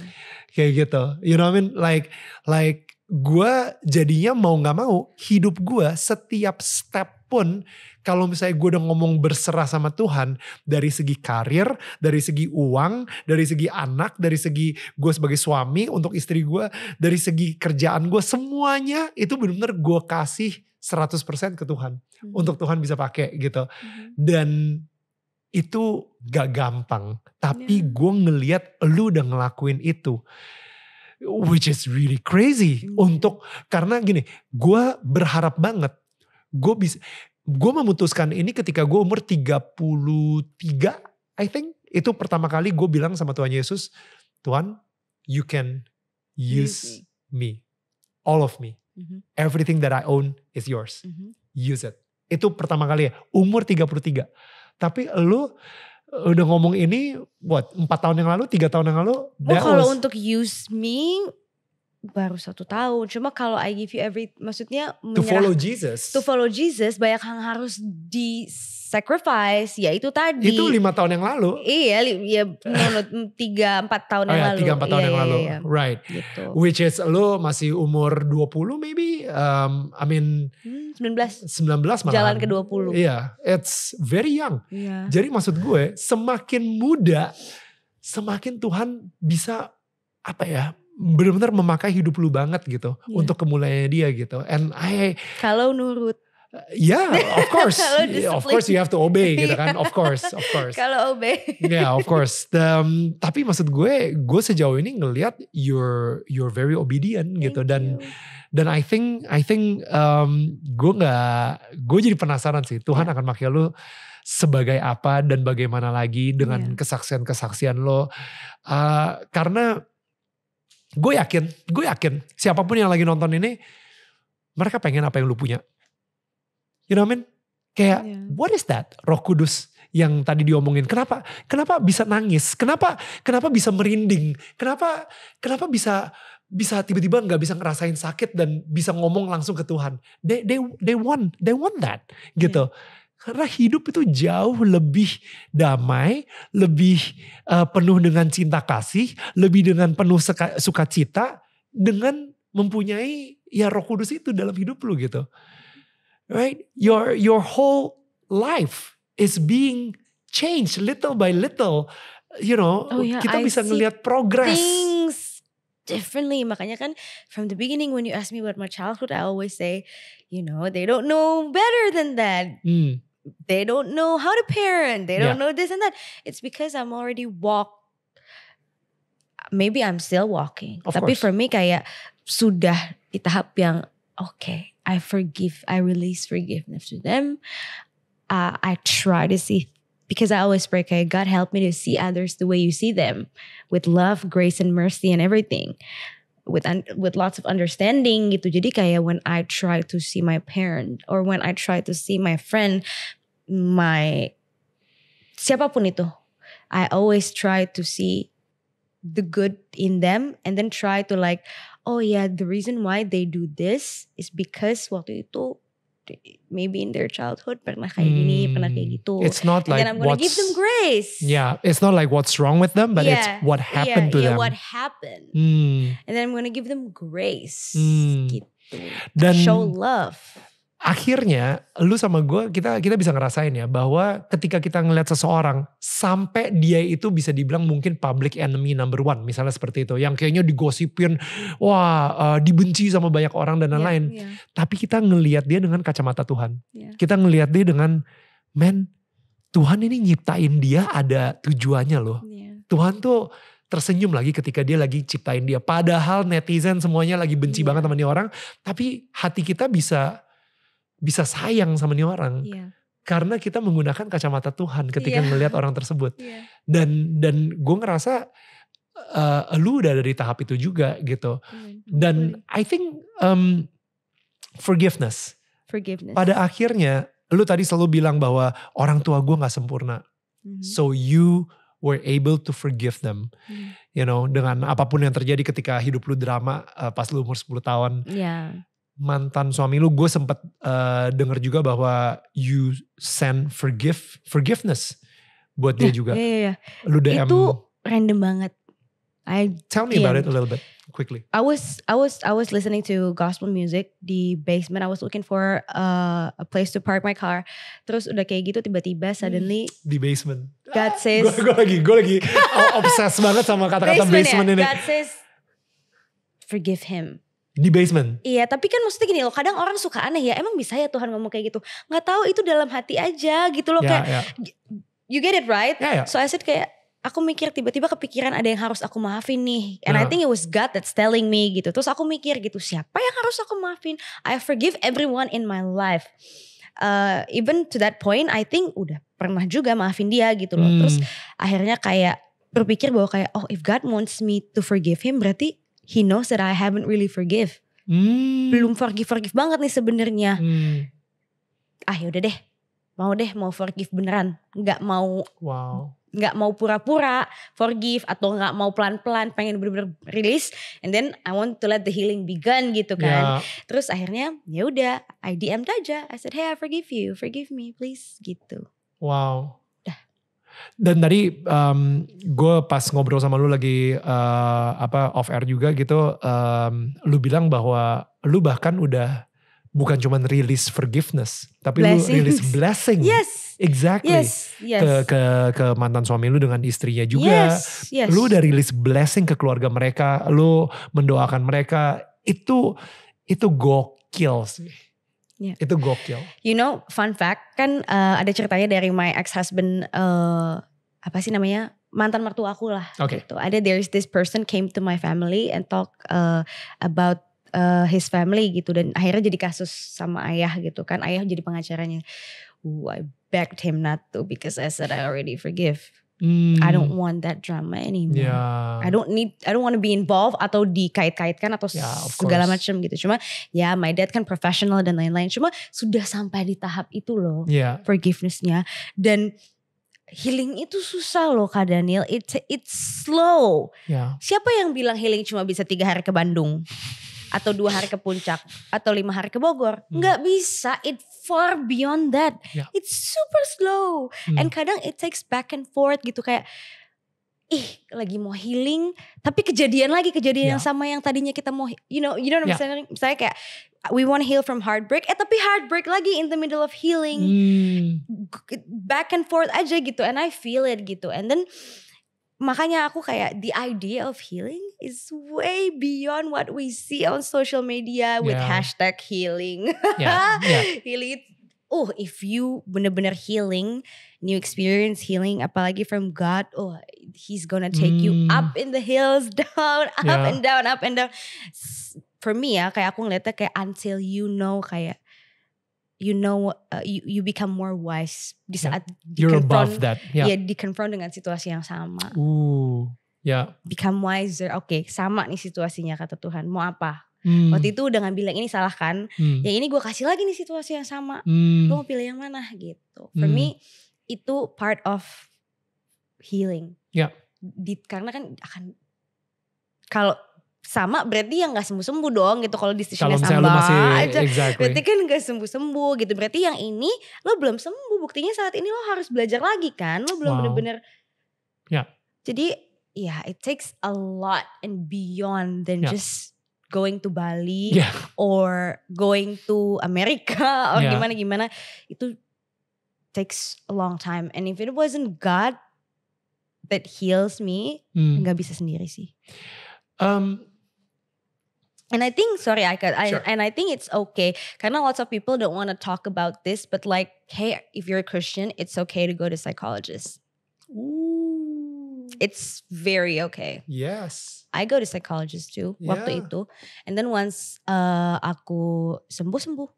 Kayak gitu. You know what I mean? Like, like gue jadinya mau gak mau hidup gue setiap step pun kalau misalnya gue udah ngomong berserah sama Tuhan dari segi karir, dari segi uang, dari segi anak, dari segi gue sebagai suami untuk istri gue, dari segi kerjaan gue semuanya itu benar-benar gue kasih 100% ke Tuhan hmm. untuk Tuhan bisa pakai gitu. Hmm. Dan itu gak gampang, tapi yeah. gue ngeliat lu udah ngelakuin itu which is really crazy hmm. untuk karena gini gue berharap banget gue bisa gue memutuskan ini ketika gue umur 33 I think itu pertama kali gue bilang sama Tuhan Yesus Tuhan you can use, me. all of me mm-hmm. everything that I own is yours mm-hmm. use it itu pertama kali ya umur 33 tapi lu udah ngomong ini buat empat tahun yang lalu tiga tahun yang lalu oh kalau was, untuk use me baru satu tahun. Cuma kalau I give you every, maksudnya to follow Jesus, to follow Jesus banyak yang harus di sacrifice, ya itu tadi. Itu lima tahun yang lalu. Iya, ya menurut tiga empat tahun oh yang ya, lalu. Tiga empat tahun iya, yang iya, lalu, iya. iya. right? Gitu. Which is lo masih umur 20 maybe, um, I mean hmm, belas. 19 19 malah. Jalan ke 20 Iya, yeah, it's very young. Yeah. Jadi maksud gue semakin muda, semakin Tuhan bisa apa ya benar-benar memakai hidup lu banget gitu yeah. untuk kemulainya dia gitu. And I kalau nurut eh, Ya, yeah, of course. yeah, of course you have to obey gitu kan. Iya. Of course, of course. Kalau obey. yeah, of course. Um, tapi maksud gue, gue sejauh ini ngelihat you're you're very obedient Thank gitu dan you. dan I think I think um, gue nggak gue jadi penasaran sih Tuhan yeah. akan pakai lu sebagai apa dan bagaimana lagi dengan iya. kesaksian-kesaksian yeah. lo. Uh, karena Gue yakin, gue yakin siapapun yang lagi nonton ini, mereka pengen apa yang lu punya. You know what I mean? Kayak yeah. what is that? Roh Kudus yang tadi diomongin. Kenapa? Kenapa bisa nangis? Kenapa? Kenapa bisa merinding? Kenapa? Kenapa bisa bisa tiba-tiba nggak bisa ngerasain sakit dan bisa ngomong langsung ke Tuhan? They they they want they want that gitu. Yeah. Karena hidup itu jauh lebih damai, lebih uh, penuh dengan cinta kasih, lebih dengan penuh sukacita dengan mempunyai ya Roh Kudus itu dalam hidup lu gitu. Right? Your your whole life is being changed little by little. You know, oh, yeah. kita I bisa melihat progress. Things differently. Makanya kan from the beginning when you ask me about my childhood, I always say, you know, they don't know better than that. Mm. they don't know how to parent, they don't yeah. know this and that. It's because I'm already walk. Maybe I'm still walking, of tapi course. for me kayak sudah di tahap yang okay, I forgive, I release forgiveness to them. Uh, I try to see because I always pray, okay, God help me to see others the way you see them, with love, grace, and mercy, and everything, with un- with lots of understanding. Gitu. Jadi kayak when I try to see my parent or when I try to see my friend my siapapun itu I always try to see the good in them and then try to like oh yeah the reason why they do this is because waktu itu maybe in their childhood pernah kayak gini, pernah kayak hmm. gitu. It's not like and then I'm gonna give them grace. Yeah, it's not like what's wrong with them, but yeah, it's what happened yeah, to yeah, them. what happened. Hmm. And then I'm gonna give them grace. Hmm. Gitu. Dan show love akhirnya lu sama gue kita kita bisa ngerasain ya bahwa ketika kita ngeliat seseorang sampai dia itu bisa dibilang mungkin public enemy number one misalnya seperti itu yang kayaknya digosipin wah uh, dibenci sama banyak orang dan iya, lain-lain yeah, yeah. tapi kita ngeliat dia dengan kacamata Tuhan yeah. kita ngeliat dia dengan men Tuhan ini nyiptain dia ada tujuannya loh yeah. Tuhan tuh tersenyum lagi ketika dia lagi ciptain dia padahal netizen semuanya lagi benci yeah. banget sama dia orang tapi hati kita bisa bisa sayang sama nih orang yeah. karena kita menggunakan kacamata Tuhan ketika yeah. melihat orang tersebut yeah. dan dan gue ngerasa uh, lu udah dari tahap itu juga gitu mm, dan I think um, forgiveness forgiveness pada akhirnya lu tadi selalu bilang bahwa orang tua gue nggak sempurna mm -hmm. so you were able to forgive them. Hmm. You know, dengan apapun yang terjadi ketika hidup lu drama uh, pas lu umur 10 tahun. Yeah mantan suami lu, gue sempet uh, denger juga bahwa you send forgive forgiveness buat dia yeah, juga. Iya, yeah, ya. Lu DM. Itu random banget. I Tell me about it a little bit quickly. I was I was I was listening to gospel music di basement. I was looking for a, eh, a place to park my car. Terus udah kayak gitu tiba-tiba suddenly di basement. God ah, says. gue lagi gue lagi obses banget sama kata-kata basement, ya? basement ya. ini. God says forgive him di basement. Iya, tapi kan maksudnya gini loh, kadang orang suka aneh ya. Emang bisa ya Tuhan ngomong kayak gitu? Nggak tahu itu dalam hati aja gitu loh yeah, kayak yeah. you get it right? Yeah, yeah. So I said kayak aku mikir tiba-tiba kepikiran ada yang harus aku maafin nih. And yeah. I ya. think it was God that's telling me gitu. Terus aku mikir gitu, siapa yang harus aku maafin? I forgive everyone in my life. Uh, even to that point I think udah pernah juga maafin dia gitu loh. Hmm. Terus akhirnya kayak berpikir bahwa kayak oh if God wants me to forgive him berarti he knows that I haven't really forgive. Hmm. Belum forgive forgive banget nih sebenarnya. Hmm. Ah yaudah deh, mau deh mau forgive beneran, nggak mau wow. nggak mau pura-pura forgive atau nggak mau pelan-pelan, pengen bener-bener rilis. And then I want to let the healing begin gitu kan. Yeah. Terus akhirnya ya udah, I DM aja. I said hey I forgive you, forgive me please gitu. Wow, dan tadi um, gue pas ngobrol sama lu lagi uh, apa off air juga gitu, um, lu bilang bahwa lu bahkan udah bukan cuman rilis forgiveness, tapi Blessings. lu rilis blessing. Yes. Exactly. Yes, yes. Ke, ke ke mantan suami lu dengan istrinya juga. Yes, yes. Lu udah rilis blessing ke keluarga mereka, lu mendoakan mereka. Itu itu gokil sih. Yeah. Itu gokil. You know, fun fact kan uh, ada ceritanya dari my ex husband uh, eh, apa sih namanya mantan mertua aku lah. Okay. Gitu. Ada there is this person came to my family and talk uh, about uh, his family gitu dan akhirnya jadi kasus sama ayah gitu kan ayah jadi pengacaranya. Ooh, I begged him not to because I said I already forgive Mm. I don't want that drama anymore. Yeah. I don't need, I don't want to be involved atau dikait-kaitkan atau yeah, segala macam gitu. Cuma ya yeah, my dad kan professional dan lain-lain. Cuma sudah sampai di tahap itu loh yeah. forgivenessnya dan healing itu susah loh kak Daniel. It's it's slow. Yeah. Siapa yang bilang healing cuma bisa tiga hari ke Bandung? atau dua hari ke puncak atau lima hari ke Bogor hmm. bisa it far beyond that yeah. it's super slow hmm. and kadang it takes back and forth gitu kayak ih lagi mau healing tapi kejadian lagi kejadian yeah. yang sama yang tadinya kita mau you know you know what yeah. saying saya kayak we want heal from heartbreak eh tapi heartbreak lagi in the middle of healing hmm. back and forth aja gitu and I feel it gitu and then makanya aku kayak the idea of healing is way beyond what we see on social media with yeah. hashtag healing. yeah. Yeah. healing. Oh, if you bener-bener healing, new experience healing, apalagi from God, oh, He's gonna take mm. you hmm. up in the hills, down, up yeah. and down, up and down. For me ya, kayak aku ngeliatnya kayak until you know kayak you know uh, you you become more wise di saat yeah. you're above that yeah. ya confront dengan situasi yang sama. Ooh, Yeah. Become wiser. Oke, okay, sama nih situasinya kata Tuhan. Mau apa? Hmm. Waktu itu udah ngambil yang ini salah kan? Hmm. Yang ini gue kasih lagi nih situasi yang sama. Hmm. gue mau pilih yang mana gitu. For hmm. me itu part of healing. Yeah. karena kan akan kalau sama berarti yang gak sembuh sembuh dong gitu kalau di stationnya sama aja exactly. berarti kan gak sembuh sembuh gitu berarti yang ini lo belum sembuh buktinya saat ini lo harus belajar lagi kan lo belum wow. bener-bener yeah. jadi ya yeah, it takes a lot and beyond than yeah. just going to Bali yeah. or going to America or gimana ya. gimana gimana itu takes a long time and if it wasn't God that heals me hmm. nggak bisa sendiri sih um, And I think, sorry, I could, I, sure. and I think it's okay. Kind of lots of people don't want to talk about this, but like, hey, if you're a Christian, it's okay to go to psychologists. Ooh. It's very okay. Yes. I go to psychologist too yeah. waktu itu. And then once uh, aku sembuh-sembuh,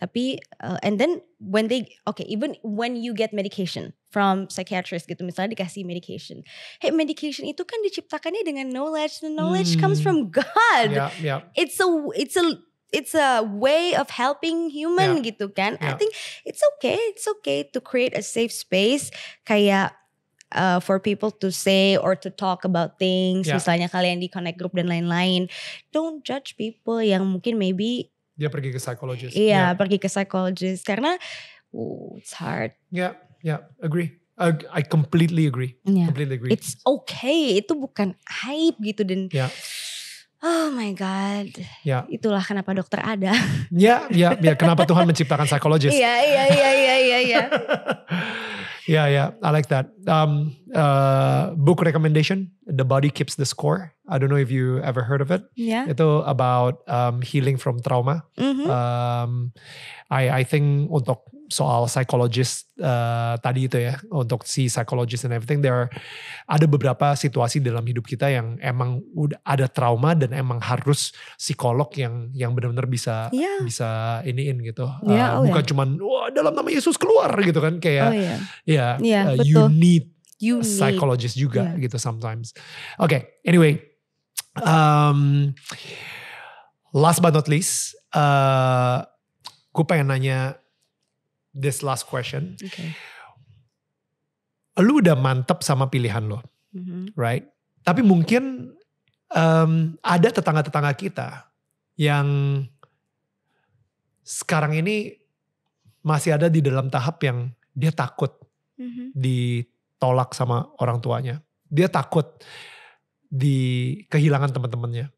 tapi uh, and then when they okay even when you get medication from psychiatrist gitu misalnya dikasih medication. Hey medication itu kan diciptakannya dengan knowledge. The knowledge hmm. comes from God. Yeah, yeah. It's a it's a it's a way of helping human yeah. gitu kan. Yeah. I think it's okay, it's okay to create a safe space kayak uh, for people to say or to talk about things. Yeah. Misalnya kalian di connect group dan lain-lain. Don't judge people yang mungkin maybe dia pergi ke psikologis. Iya, yeah, pergi ke psikologis karena ooh, it's hard. Yeah, yeah, agree. I, completely agree. Yeah. Completely agree. It's okay. Itu bukan hype gitu dan yeah. Oh my God. Ya. Itulah kenapa dokter ada. Ya, ya, ya. Kenapa Tuhan menciptakan psikologis. Iya, iya, iya, iya, iya. Iya, ya, ya. I like that. Um, uh, book recommendation, The Body Keeps the Score. I don't know if you ever heard of it. Yeah. Itu about um, healing from trauma. Mm -hmm. um, I, I think untuk soal psychologist uh, tadi itu ya untuk si psychologist and everything there are, ada beberapa situasi dalam hidup kita yang emang udah ada trauma dan emang harus psikolog yang yang benar-benar bisa yeah. bisa iniin gitu yeah, iya, uh, oh iya. bukan yeah. cuman wah dalam nama Yesus keluar gitu kan kayak oh, iya. ya yeah, yeah, uh, you need you need. psychologist juga yeah. gitu sometimes oke okay, anyway um, last but not least uh, eh, gue pengen nanya this last question. Okay. Lu udah mantep sama pilihan lo, mm-hmm. right? Tapi mungkin um, ada tetangga-tetangga kita yang sekarang ini masih ada di dalam tahap yang dia takut mm-hmm. ditolak sama orang tuanya. Dia takut di kehilangan teman-temannya.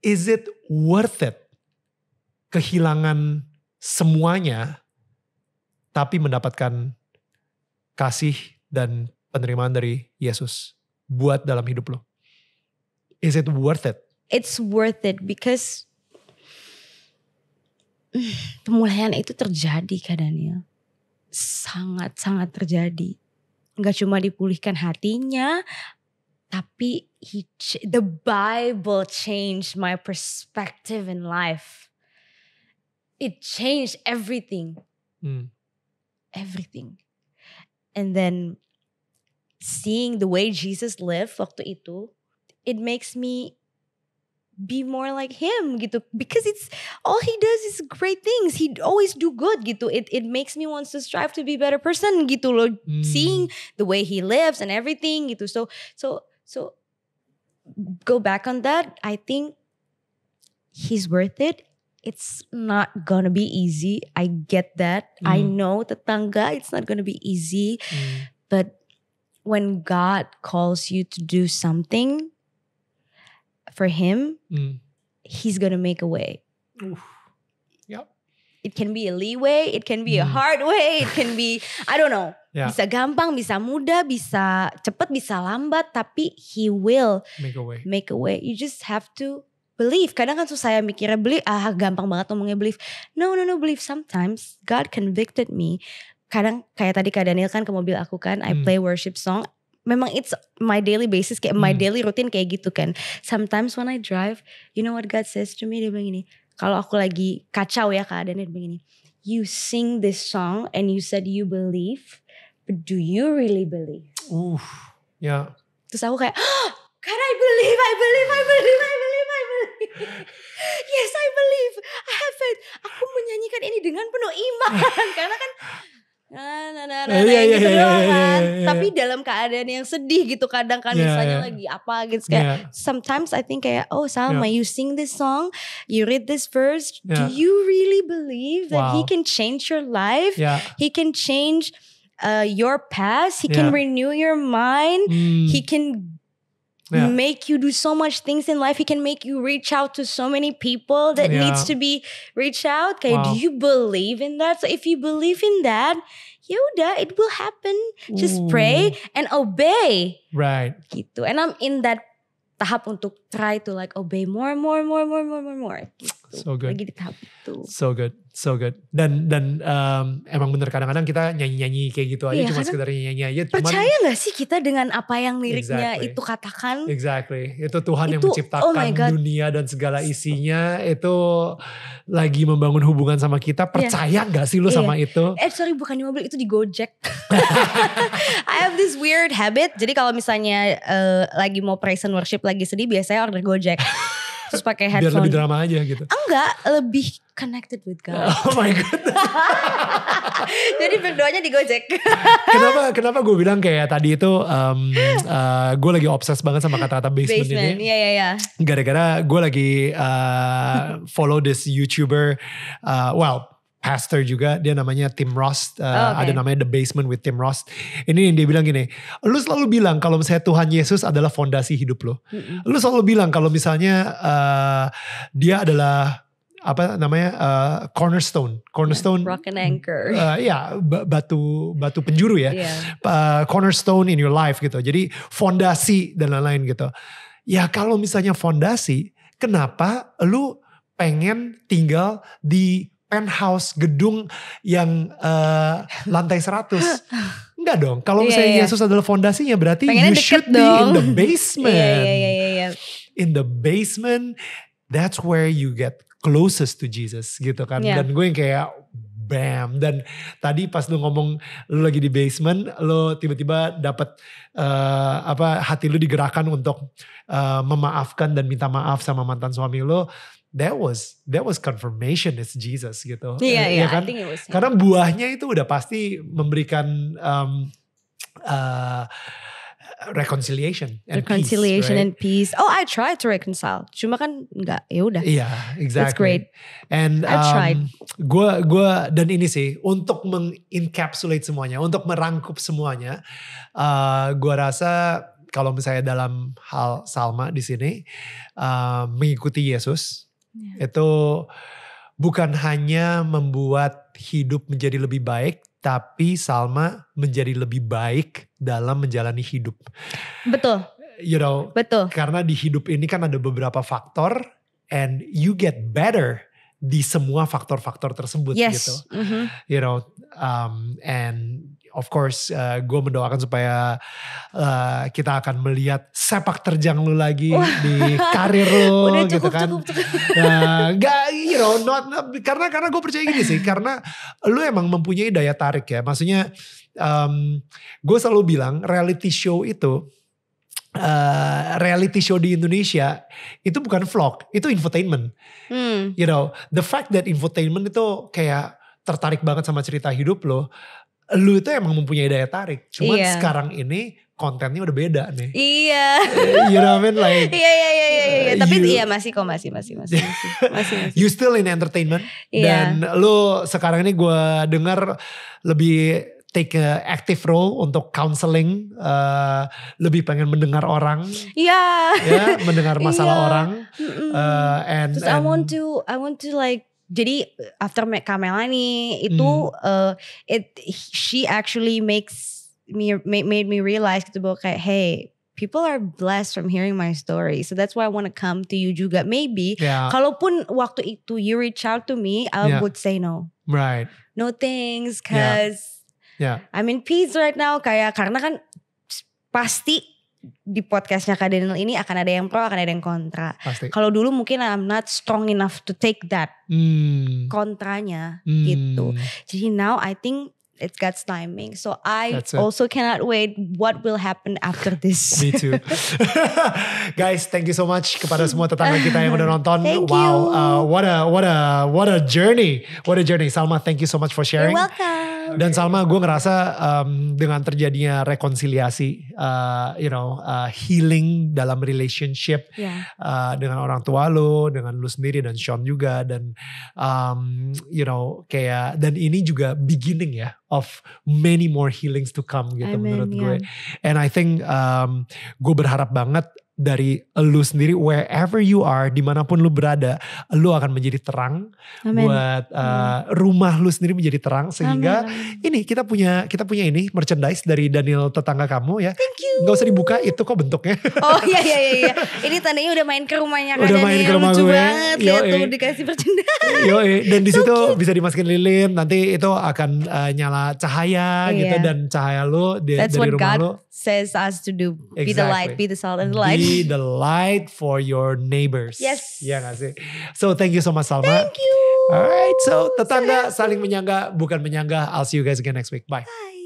Is it worth it? Kehilangan semuanya tapi mendapatkan kasih dan penerimaan dari Yesus buat dalam hidup lo? Is it worth it? It's worth it because pemulihan itu terjadi Kak Daniel. Sangat-sangat terjadi. Gak cuma dipulihkan hatinya, tapi he, the Bible changed my perspective in life. it changed everything. Mm. Everything. And then seeing the way Jesus lived waktu itu, it makes me be more like him gitu because it's all he does is great things he always do good gitu it it makes me wants to strive to be better person gitu loh mm. seeing the way he lives and everything gitu so so so go back on that i think he's worth it it's not gonna be easy. I get that. Mm. I know tetangga, it's not gonna be easy. Mm. But when God calls you to do something for Him, mm. He's gonna make a way. Oof. Yep. It can be a leeway, it can be a mm. hard way, it can be, I don't know. Yeah. Bisa gampang, bisa mudah, bisa cepat, bisa lambat, tapi He will make a way. Make a way. You just have to believe. Kadang kan susah ya mikirnya believe, ah gampang banget ngomongnya believe. No, no, no believe. Sometimes God convicted me. Kadang kayak tadi Kak Daniel kan ke mobil aku kan, I hmm. play worship song. Memang it's my daily basis, kayak hmm. my daily routine kayak gitu kan. Sometimes when I drive, you know what God says to me? Dia bilang gini, kalau aku lagi kacau ya kak Daniel bilang gini, you sing this song and you said you believe, but do you really believe? Uh, ya. Yeah. Terus aku kayak, oh, God I believe, I believe, I believe, I believe yes I believe, I have faith. Aku menyanyikan ini dengan penuh iman karena kan nah nah nah, nah, Tapi dalam keadaan yang sedih gitu kadang kan yeah, misalnya yeah. lagi apa gitu kayak yeah. sometimes I think kayak oh Salma yeah. you sing this song, you read this verse, yeah. do iya. you really believe that wow. he can change your life? Yeah. He can change uh, your past, he yeah. can iya. renew your mind, mm. he can yeah. make you do so much things in life. He can make you reach out to so many people that yeah. needs to be reached out. Okay, wow. do you believe in that? So if you believe in that, Yoda, it will happen. Just Ooh. pray and obey. Right. Gitu. And I'm in that tahap untuk try to like obey more and more and more and more and more and more. Gitu. So good. Lagi di tahap itu. So good. So good. Dan dan um, emang bener kadang-kadang kita nyanyi-nyanyi kayak gitu aja yeah, cuma sekedar nyanyi nyanyi aja. Cuman, percaya gak sih kita dengan apa yang liriknya exactly, itu katakan? Exactly. Itu Tuhan itu, yang oh menciptakan oh dunia dan segala isinya itu lagi membangun hubungan sama kita. Iya. Percaya yeah. gak sih lu yeah. sama itu? Eh sorry bukan di mobil itu di Gojek. I have this weird habit. Jadi kalau misalnya uh, lagi mau praise and worship lagi sedih biasanya order Gojek terus pakai headphone biar lebih drama aja gitu enggak lebih connected with God oh my god jadi berdoanya di Gojek kenapa kenapa gue bilang kayak tadi itu um, uh, gue lagi obses banget sama kata-kata basement, basement ini iya iya iya gara-gara gue lagi uh, follow this youtuber uh, well pastor juga dia namanya Tim Ross uh, oh, okay. ada namanya The Basement with Tim Ross ini yang dia bilang gini lu selalu bilang kalau misalnya Tuhan Yesus adalah fondasi hidup lo mm-hmm. lu selalu bilang kalau misalnya uh, dia adalah apa namanya uh, cornerstone cornerstone yeah, rock and anchor uh, ya yeah, batu batu penjuru ya yeah. uh, cornerstone in your life gitu jadi fondasi dan lain-lain gitu ya kalau misalnya fondasi kenapa lu pengen tinggal di penthouse gedung yang uh, lantai 100. Enggak dong. Kalau iya, iya, misalnya yeah. Yesus adalah fondasinya berarti Pengennya you should dong. be in the iya, basement. yeah, yeah, yeah. In the basement that's where you get closest to Jesus gitu kan. Yeah. Dan gue yang kayak bam dan tadi pas lu ngomong lu lagi di basement lu tiba-tiba dapat uh, eh, apa hati lu digerakkan untuk uh, memaafkan dan minta maaf sama mantan suami lu that was that was confirmation it's Jesus gitu. Iya yeah, iya. Yeah, kan? Karena buahnya itu udah pasti memberikan um, uh, reconciliation and reconciliation peace, right? and peace. Oh, I tried to reconcile. Cuma kan nggak, ya udah. Iya, yeah, exactly. That's great. And I um, tried. Gua gua dan ini sih untuk mengencapsulate semuanya, untuk merangkup semuanya, uh, gua rasa kalau misalnya dalam hal Salma di sini uh, mengikuti Yesus Yeah. Itu bukan hanya membuat hidup menjadi lebih baik, tapi Salma menjadi lebih baik dalam menjalani hidup. Betul. You know, betul. Karena di hidup ini kan ada beberapa faktor, and you get better di semua faktor-faktor tersebut yes. gitu. Mm -hmm. You know, um, and of course uh, eh, gue mendoakan supaya uh, kita akan melihat sepak terjang lu lagi di karir lu Udah gitu cukup, gitu kan. Cukup, cukup. Nah, gak, you know, not, not, karena karena gue percaya gini sih, karena lu emang mempunyai daya tarik ya. Maksudnya um, gue selalu bilang reality show itu Uh, reality show di Indonesia itu bukan vlog, itu infotainment. Hmm. You know, the fact that infotainment itu kayak tertarik banget sama cerita hidup lo, lu itu emang mempunyai daya tarik. Cuman iya. sekarang ini kontennya udah beda nih. Iya. you know what I mean? Like, iya, iya, iya, iya, iya. iya. Tapi you, iya masih kok, masih, masih, masih. masih, masih, masih. you still in entertainment. Iya. Dan lu sekarang ini gue dengar lebih take a active role untuk counseling uh, lebih pengen mendengar orang Iya. yeah. yeah, mendengar masalah yeah. orang uh, and, and I want to I want to like jadi eh, after Kamela nih itu hmm. uh, it she actually makes me made, me realize gitu bahwa kayak hey people are blessed from hearing my story. So that's why I want to come to you juga. Maybe yeah. kalaupun waktu itu you reach out to me, I yeah. would say no. Right. No thanks cause yeah. Yeah. I'm in peace right now kayak karena kan pasti di podcastnya Kak Daniel ini akan ada yang pro akan ada yang kontra. Kalau dulu mungkin I'm not strong enough to take that hmm. kontranya hmm. gitu. Jadi now I think it's got timing. So I also cannot wait what will happen after this. Me too. Guys, thank you so much kepada semua tetangga kita yang udah nonton. Thank wow, you. Uh, what a what a what a journey. What a journey. Salma, thank you so much for sharing. You're welcome. Dan Salma gue ngerasa um, dengan terjadinya rekonsiliasi, uh, you know, uh, healing dalam relationship yeah. uh, dengan orang tua lo, dengan lu sendiri dan Sean juga dan um, you know kayak dan ini juga beginning ya of many more healings to come gitu Amen, menurut gue. Ya. And I think um, gue berharap banget dari lu sendiri wherever you are dimanapun lu berada lu akan menjadi terang Amen. buat uh, rumah lu sendiri menjadi terang sehingga Amen. ini kita punya kita punya ini merchandise dari Daniel tetangga kamu ya thank you gak usah dibuka itu kok bentuknya oh iya iya iya, iya. ini tandanya udah main ke rumahnya udah Daniel. main ke rumah lucu gue. banget liat tuh dikasih merchandise yo dan di situ so bisa dimasukin lilin nanti itu akan uh, nyala cahaya yeah. gitu dan cahaya lu di, dari rumah God. lu says us to do. Exactly. Be the light, be the salt and the light. Be the light for your neighbors. Yes. Ya gak sih? So thank you so much Salma. Thank you. Alright, so tetangga saling menyangga bukan menyangga. I'll see you guys again next week. Bye. Bye.